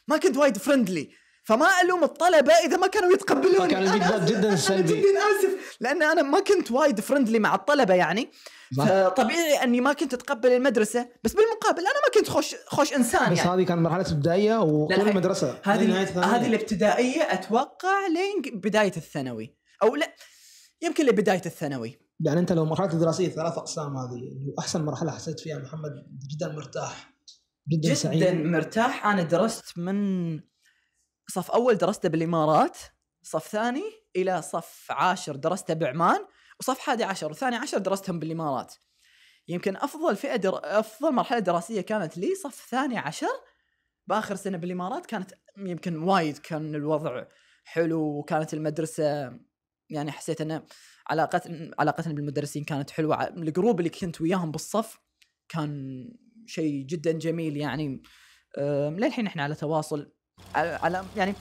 ما كنت وايد فرندلي فما الوم الطلبه اذا ما كانوا يتقبلون كان الفيدباك جدا سلبي جدا اسف لان انا ما كنت وايد فرندلي مع الطلبه يعني طبيعي اني ما كنت اتقبل المدرسه بس بالمقابل انا ما كنت خوش خوش انسان بس يعني. هذه كانت مرحله ابتدائيه وطول المدرسه هذه هذه الابتدائيه اتوقع لين بدايه الثانوي او لا يمكن لبدايه الثانوي يعني انت لو مرحله الدراسيه ثلاث اقسام هذه يعني احسن مرحله حسيت فيها محمد جدا مرتاح جدا, جدا سعيد. مرتاح انا درست من صف اول درسته بالامارات صف ثاني الى صف عاشر درسته بعمان وصف حادي عشر وثاني عشر درستهم بالامارات يمكن افضل فئه در... افضل مرحله دراسيه كانت لي صف ثاني عشر باخر سنه بالامارات كانت يمكن وايد كان الوضع حلو وكانت المدرسه يعني حسيت ان علاقتنا علاقتنا بالمدرسين كانت حلوه الجروب اللي كنت وياهم بالصف كان شيء جدا جميل يعني للحين احنا على تواصل على يعني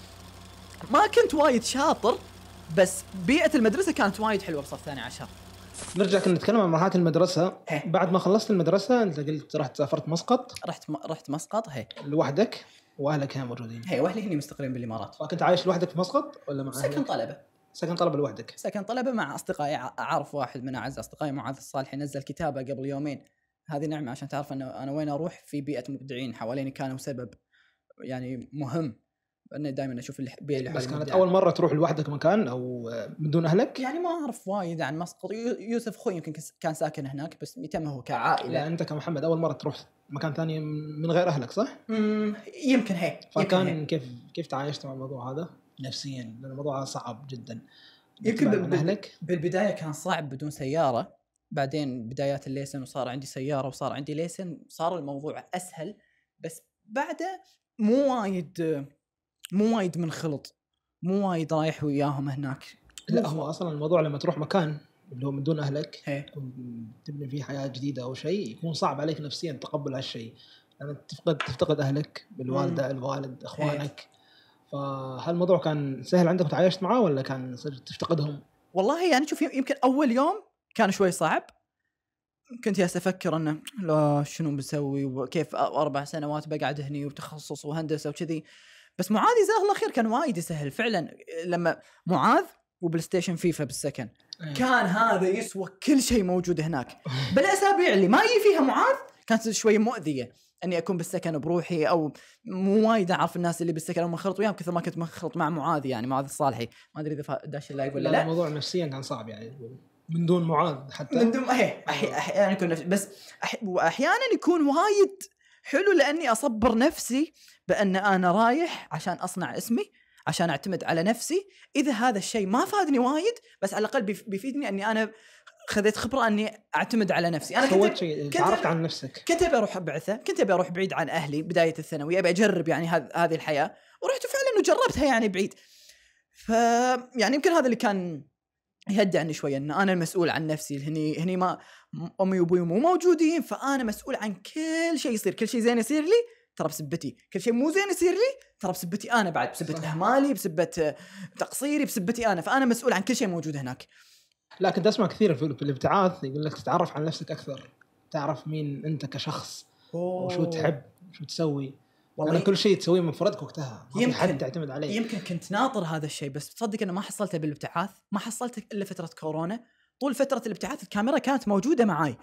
ما كنت وايد شاطر بس بيئه المدرسه كانت وايد حلوه بصف ثاني عشر نرجع كنا نتكلم عن مرحله المدرسه إيه. بعد ما خلصت المدرسه انت قلت رحت سافرت مسقط رحت م... رحت مسقط هي إيه. لوحدك واهلك هنا موجودين هي إيه، واهلي هنا مستقرين بالامارات فكنت عايش لوحدك في مسقط ولا مع سكن طلبه سكن طلبه لوحدك سكن طلبه مع اصدقائي اعرف واحد من اعز اصدقائي معاذ الصالحي نزل كتابه قبل يومين هذه نعمه عشان تعرف انه انا وين اروح في بيئه مبدعين حواليني كانوا سبب يعني مهم اني دائما اشوف اللي اللي بس كانت اول مره تروح لوحدك مكان او من دون اهلك؟ يعني ما اعرف وايد عن مسقط يوسف اخوي يمكن كان ساكن هناك بس يتم هو كعائله لا يعني انت كمحمد اول مره تروح مكان ثاني من غير اهلك صح؟ يمكن هيك فكان يمكن هي. كيف كيف تعايشت مع الموضوع هذا نفسيا؟ لان الموضوع صعب جدا يمكن من اهلك بالبدايه كان صعب بدون سياره بعدين بدايات الليسن وصار عندي سياره وصار عندي ليسن صار الموضوع اسهل بس بعده مو وايد مو وايد منخلط مو وايد رايح وياهم هناك لا هو اصلا الموضوع لما تروح مكان اللي هو من دون اهلك هي. إيه. تبني فيه حياه جديده او شيء يكون صعب عليك نفسيا تقبل هالشيء لان تفقد تفتقد اهلك بالوالده الوالد إيه. اخوانك فهالموضوع كان سهل عندك وتعايشت معاه ولا كان تفتقدهم؟ والله يعني شوف يمكن اول يوم كان شوي صعب كنت جالس افكر انه لا شنو بسوي وكيف اربع سنوات بقعد هني وتخصص وهندسه وكذي بس معاذ جزاه الله خير كان وايد يسهل فعلا لما معاذ وبلاي ستيشن فيفا بالسكن إيه. كان هذا يسوى كل شيء موجود هناك بالاسابيع اللي ما يجي فيها معاذ كانت شوي مؤذيه اني اكون بالسكن بروحي او مو وايد اعرف الناس اللي بالسكن ومنخرط وياهم كثر ما كنت منخرط مع معاذ يعني معاذ الصالحي ما ادري اذا داش اللايف ولا لا الموضوع نفسيا كان صعب يعني من دون معارض حتى من دون ايه احيانا أحي... يكون نفسي بس أحي... واحيانا يكون وايد حلو لاني اصبر نفسي بان انا رايح عشان اصنع اسمي عشان اعتمد على نفسي اذا هذا الشيء ما فادني وايد بس على الاقل بيفيدني اني انا خذيت خبره اني اعتمد على نفسي انا سويت شيء تعرفت عن نفسك كنت ابي اروح بعثه كنت ابي اروح بعيد عن اهلي بدايه الثانوي ابي اجرب يعني هذه الحياه ورحت فعلا وجربتها يعني بعيد ف يعني يمكن هذا اللي كان يهدى عني شويه ان انا المسؤول عن نفسي هني هني ما امي وابوي مو موجودين فانا مسؤول عن كل شيء يصير كل شيء زين يصير لي ترى بسبتي كل شيء مو زين يصير لي ترى بسبتي انا بعد بسبه اهمالي بسبه تقصيري بسبتي انا فانا مسؤول عن كل شيء موجود هناك لا كنت اسمع كثير في الابتعاث يقول لك تتعرف عن نفسك اكثر تعرف مين انت كشخص أوه. وشو تحب وشو تسوي والله كل شيء تسويه من فردك وقتها يمكن حد تعتمد عليه يمكن كنت ناطر هذا الشيء بس تصدق انه ما حصلته بالابتعاث ما حصلته الا فتره كورونا طول فتره الابتعاث الكاميرا كانت موجوده معي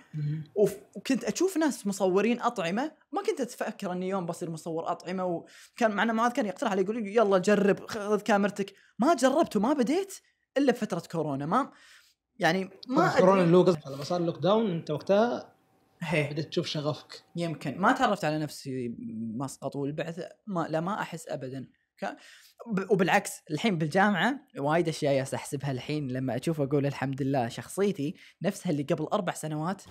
وكنت اشوف ناس مصورين اطعمه ما كنت اتفكر اني يوم بصير مصور اطعمه وكان معنا معاذ كان يقترح علي يقول يلا جرب خذ كاميرتك ما جربت وما بديت الا بفتره كورونا ما يعني ما كورونا لو قصد لما صار اللوك داون انت وقتها هي. إيه. بدأت تشوف شغفك يمكن ما تعرفت على نفسي مسقط والبعث ما لا ما احس ابدا ك... وبالعكس الحين بالجامعه وايد اشياء ياس احسبها الحين لما اشوف اقول الحمد لله شخصيتي نفسها اللي قبل اربع سنوات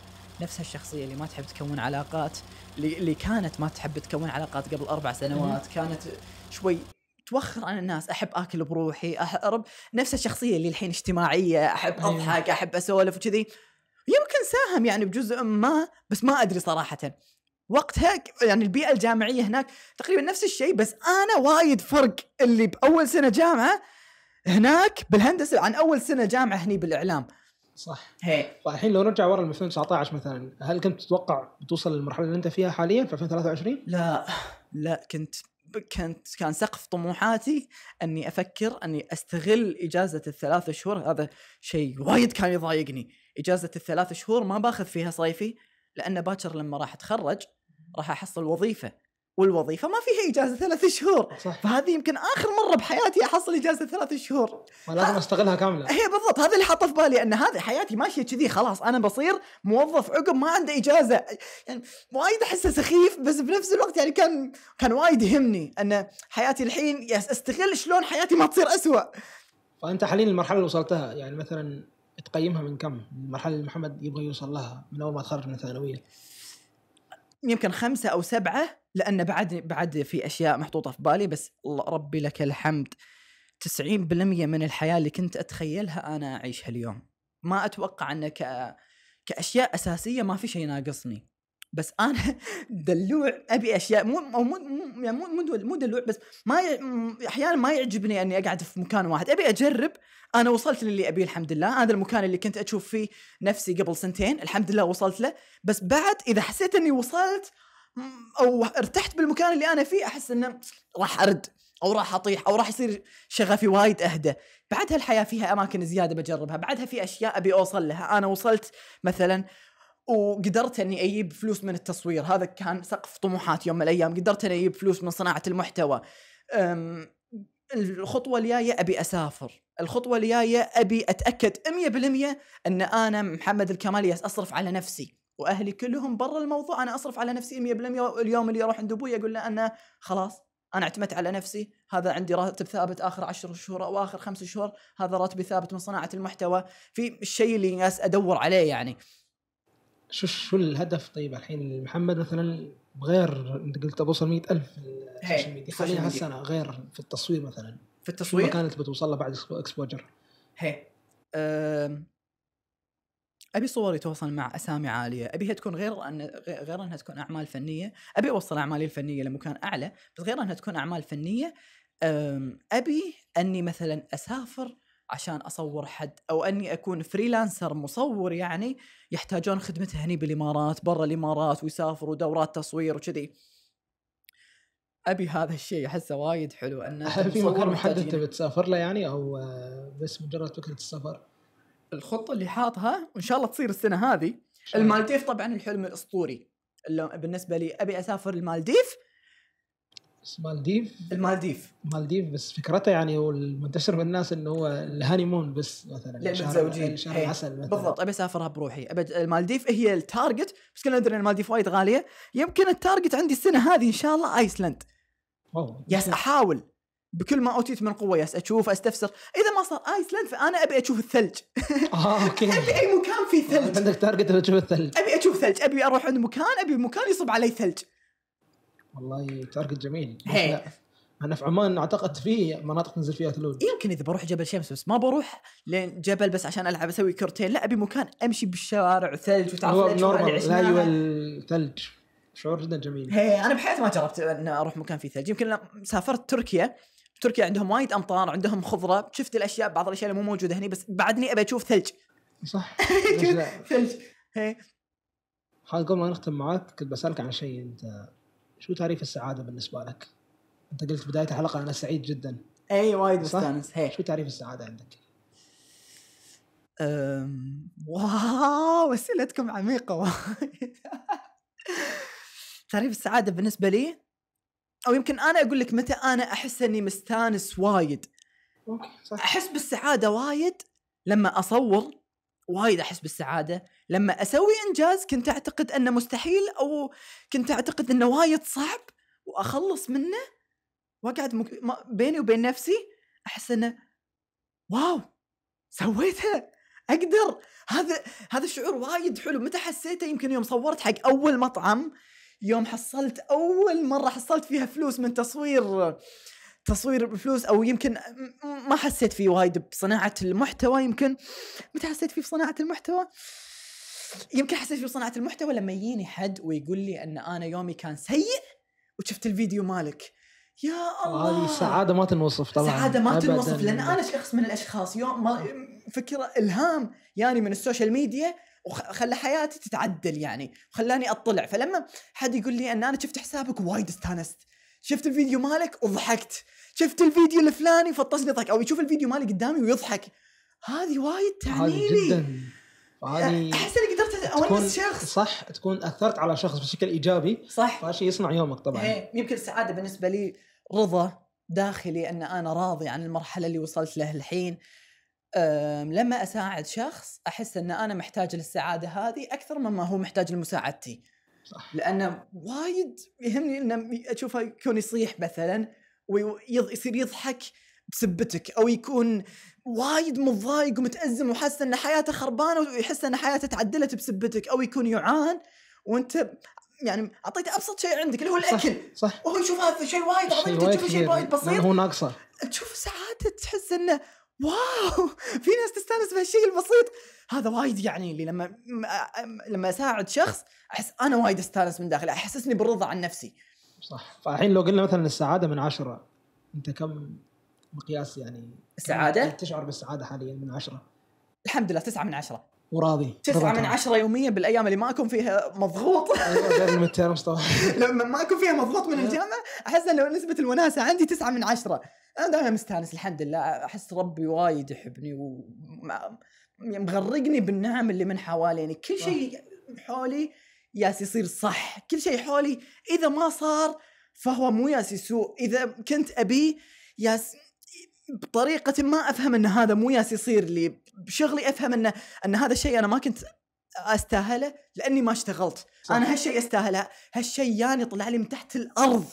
نفسها الشخصيه اللي ما تحب تكون علاقات اللي, اللي كانت ما تحب تكون علاقات قبل اربع سنوات كانت شوي توخر عن الناس احب اكل بروحي احب نفس الشخصيه اللي الحين اجتماعيه احب إيه. اضحك احب اسولف وكذي يمكن ساهم يعني بجزء ما بس ما ادري صراحه وقتها يعني البيئه الجامعيه هناك تقريبا نفس الشيء بس انا وايد فرق اللي باول سنه جامعه هناك بالهندسه عن اول سنه جامعه هني بالاعلام صح هي والحين طيب لو نرجع ورا 2019 مثلا هل كنت تتوقع بتوصل للمرحله اللي انت فيها حاليا في 2023 لا لا كنت كنت كان سقف طموحاتي اني افكر اني استغل اجازه الثلاث شهور هذا شيء وايد كان يضايقني اجازه الثلاث شهور ما باخذ فيها صيفي لان باكر لما راح اتخرج راح احصل وظيفه والوظيفه ما فيها اجازه ثلاث شهور صح. فهذه يمكن اخر مره بحياتي احصل اجازه ثلاث شهور لازم ف... استغلها كامله هي بالضبط هذا اللي حاطه في بالي ان هذه حياتي ماشيه كذي خلاص انا بصير موظف عقب ما عندي اجازه يعني وايد احسه سخيف بس بنفس الوقت يعني كان كان وايد يهمني ان حياتي الحين استغل شلون حياتي ما تصير اسوء فانت حاليا المرحله اللي وصلتها يعني مثلا تقيمها من كم؟ المرحله اللي محمد يبغى يوصل لها من اول ما تخرج من الثانويه. يمكن خمسه او سبعه لان بعد بعد في اشياء محطوطه في بالي بس ربي لك الحمد 90% من الحياه اللي كنت اتخيلها انا اعيشها اليوم. ما اتوقع ان ك... كاشياء اساسيه ما في شيء ناقصني. بس انا *laughs* دلوع ابي اشياء مو مو مو يعني مو مو دلوع بس ما احيانا ما يعجبني اني اقعد في مكان واحد ابي اجرب انا وصلت للي ابيه الحمد لله هذا المكان اللي كنت اشوف فيه نفسي قبل سنتين الحمد لله وصلت له بس بعد اذا حسيت اني وصلت او ارتحت بالمكان اللي انا فيه احس انه راح ارد او راح اطيح او راح يصير شغفي وايد اهدى بعدها الحياه فيها اماكن زياده بجربها بعدها في اشياء ابي اوصل لها انا وصلت مثلا وقدرت اني اجيب فلوس من التصوير هذا كان سقف طموحات يوم من الايام قدرت اني اجيب فلوس من صناعه المحتوى الخطوه الجايه ابي اسافر الخطوه الجايه ابي اتاكد 100% ان انا محمد الكمالي اصرف على نفسي واهلي كلهم برا الموضوع انا اصرف على نفسي 100% اليوم اللي اروح عند ابوي اقول له انا خلاص انا اعتمدت على نفسي هذا عندي راتب ثابت اخر عشر شهور او اخر خمس شهور هذا راتبي ثابت من صناعه المحتوى في الشيء اللي ناس ادور عليه يعني شو شو الهدف طيب الحين محمد مثلا غير انت قلت بوصل 100000 السوشيال ميديا خلينا هالسنه غير في التصوير مثلا في التصوير المكان كانت بتوصل له بعد اكسبوجر هي ابي صوري توصل مع اسامي عاليه ابيها تكون غير أن غير انها تكون اعمال فنيه ابي اوصل اعمالي الفنيه لمكان اعلى بس غير انها تكون اعمال فنيه ابي اني مثلا اسافر عشان اصور حد او اني اكون فريلانسر مصور يعني يحتاجون خدمته هني بالامارات برا الامارات ويسافروا دورات تصوير وكذي ابي هذا الشيء احسه وايد حلو انه هل في مكان محدد تبي تسافر له يعني او آه، بس مجرد فكره السفر؟ الخطه اللي حاطها وان شاء الله تصير السنه هذه المالديف طبعا الحلم الاسطوري بالنسبه لي ابي اسافر المالديف مالديف المالديف مالديف بس فكرته يعني والمنتشر المنتشر بالناس انه هو الهانيمون بس مثلا لعبه زوجين شهر العسل إيه، مثلا بالضبط ابي اسافرها بروحي ابي المالديف هي التارجت بس كلنا ندري ان المالديف وايد غاليه يمكن التارجت عندي السنه هذه ان شاء الله ايسلند ياس احاول بكل ما اوتيت من قوه ياس اشوف استفسر اذا ما صار ايسلند فانا ابي اشوف الثلج *laughs* اه اوكي *laughs* ابي اي مكان فيه ثلج عندك تارجت تشوف الثلج ابي اشوف ثلج ابي اروح عند مكان ابي مكان يصب علي ثلج والله تارجت جميل انا في عمان اعتقد في مناطق تنزل فيها ثلوج يمكن اذا بروح جبل شمس بس ما بروح لين جبل بس عشان العب اسوي كرتين لا ابي مكان امشي بالشوارع وثلج وتعرف هو نورمال لا الثلج شعور جدا جميل هي انا بحياتي ما جربت ان اروح مكان فيه ثلج يمكن سافرت تركيا تركيا عندهم وايد امطار عندهم خضره شفت الاشياء بعض الاشياء اللي مو موجوده هنا بس بعدني ابي اشوف ثلج صح *laughs* ثلج هي قبل ما نختم معاك كنت بسالك عن شيء انت شو تعريف السعاده بالنسبه لك؟ انت قلت بدايه الحلقه انا سعيد جدا اي وايد مستانس هي شو تعريف السعاده عندك؟ أم... واو اسئلتكم عميقه وايد تعريف السعاده بالنسبه لي او يمكن انا اقول لك متى انا احس اني مستانس وايد أوكي. صح. احس بالسعاده وايد لما اصور وايد احس بالسعاده لما اسوي انجاز كنت اعتقد انه مستحيل او كنت اعتقد انه وايد صعب واخلص منه واقعد مك... ما... بيني وبين نفسي احس انه واو سويتها اقدر هذا هذا الشعور وايد حلو متى حسيته يمكن يوم صورت حق اول مطعم يوم حصلت اول مره حصلت فيها فلوس من تصوير تصوير بفلوس او يمكن ما حسيت فيه وايد بصناعه المحتوى يمكن متى حسيت فيه بصناعه المحتوى؟ يمكن حسيت فيه بصناعه المحتوى لما يجيني حد ويقول لي ان انا يومي كان سيء وشفت الفيديو مالك يا الله هذه سعاده ما تنوصف طبعا سعاده ما تنوصف لان يعني. انا شخص من الاشخاص يوم ما فكره الهام يعني من السوشيال ميديا وخلى حياتي تتعدل يعني خلاني اطلع فلما حد يقول لي ان انا شفت حسابك وايد استانست شفت الفيديو مالك وضحكت شفت الفيديو الفلاني فطسني ضحك او يشوف الفيديو مالي قدامي ويضحك هذه وايد تعني لي جدا احس اني قدرت اونس شخص صح تكون اثرت على شخص بشكل ايجابي صح فهذا يصنع يومك طبعا إيه، يمكن السعاده بالنسبه لي رضا داخلي ان انا راضي عن المرحله اللي وصلت لها الحين لما اساعد شخص احس ان انا محتاج للسعاده هذه اكثر مما هو محتاج لمساعدتي لانه وايد يهمني انه اشوفه يكون يصيح مثلا ويصير يضحك بسبتك او يكون وايد متضايق ومتازم وحاسس ان حياته خربانه ويحس ان حياته تعدلت بسبتك او يكون يعان وانت يعني اعطيته ابسط شيء عندك اللي هو الاكل صح, صح. وهو يشوف هذا شيء وايد عظيم تشوف شيء وايد بسيط هو ناقصه تشوف ساعات تحس انه واو *laughs* في ناس تستانس بهالشيء البسيط هذا وايد يعني لي لما لما اساعد شخص احس انا وايد استانس من داخلي احسسني بالرضا عن نفسي صح فالحين لو قلنا مثلا السعاده من عشره انت كم مقياس يعني السعاده يعني تشعر بالسعاده حاليا من عشره الحمد لله تسعة من عشرة وراضي تسعة من عشرة يوميا بالأيام اللي ما أكون فيها مضغوط أيوة، *laughs* لما ما أكون فيها مضغوط من أيوة. الجامعة أحس انه نسبة الوناسة عندي تسعة من عشرة انا دائما مستانس الحمد لله احس ربي وايد يحبني ومغرقني يعني بالنعم اللي من حواليني يعني كل شيء حولي ياس يصير صح كل شيء حولي اذا ما صار فهو مو ياس يسوء اذا كنت ابي ياس بطريقة ما افهم ان هذا مو ياس يصير لي بشغلي افهم ان ان هذا الشيء انا ما كنت استاهله لاني ما اشتغلت صح. انا هالشيء استاهله هالشيء ياني يعني طلع لي من تحت الارض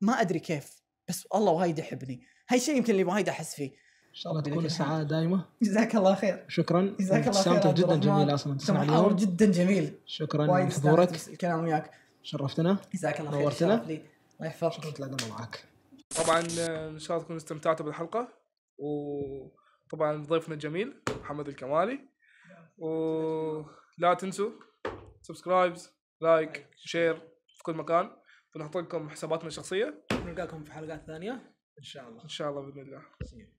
ما ادري كيف بس الله وايد يحبني هاي الشيء يمكن اللي وايد احس فيه ان شاء الله تكون السعاده دائمه جزاك الله خير شكرا جزاك الله خير جدا جميل اصلا تسمع اليوم جدا جميل شكرا لحضورك الكلام وياك شرفتنا جزاك الله خير نورتنا الله يحفظك شكرا لك معك طبعا آه، ان شاء الله تكونوا استمتعتوا بالحلقه وطبعا ضيفنا الجميل محمد الكمالي ولا تنسوا سبسكرايبز لايك شير في كل مكان بنحط لكم حساباتنا الشخصيه نلقاكم في حلقات ثانيه ان شاء الله ان شاء الله باذن الله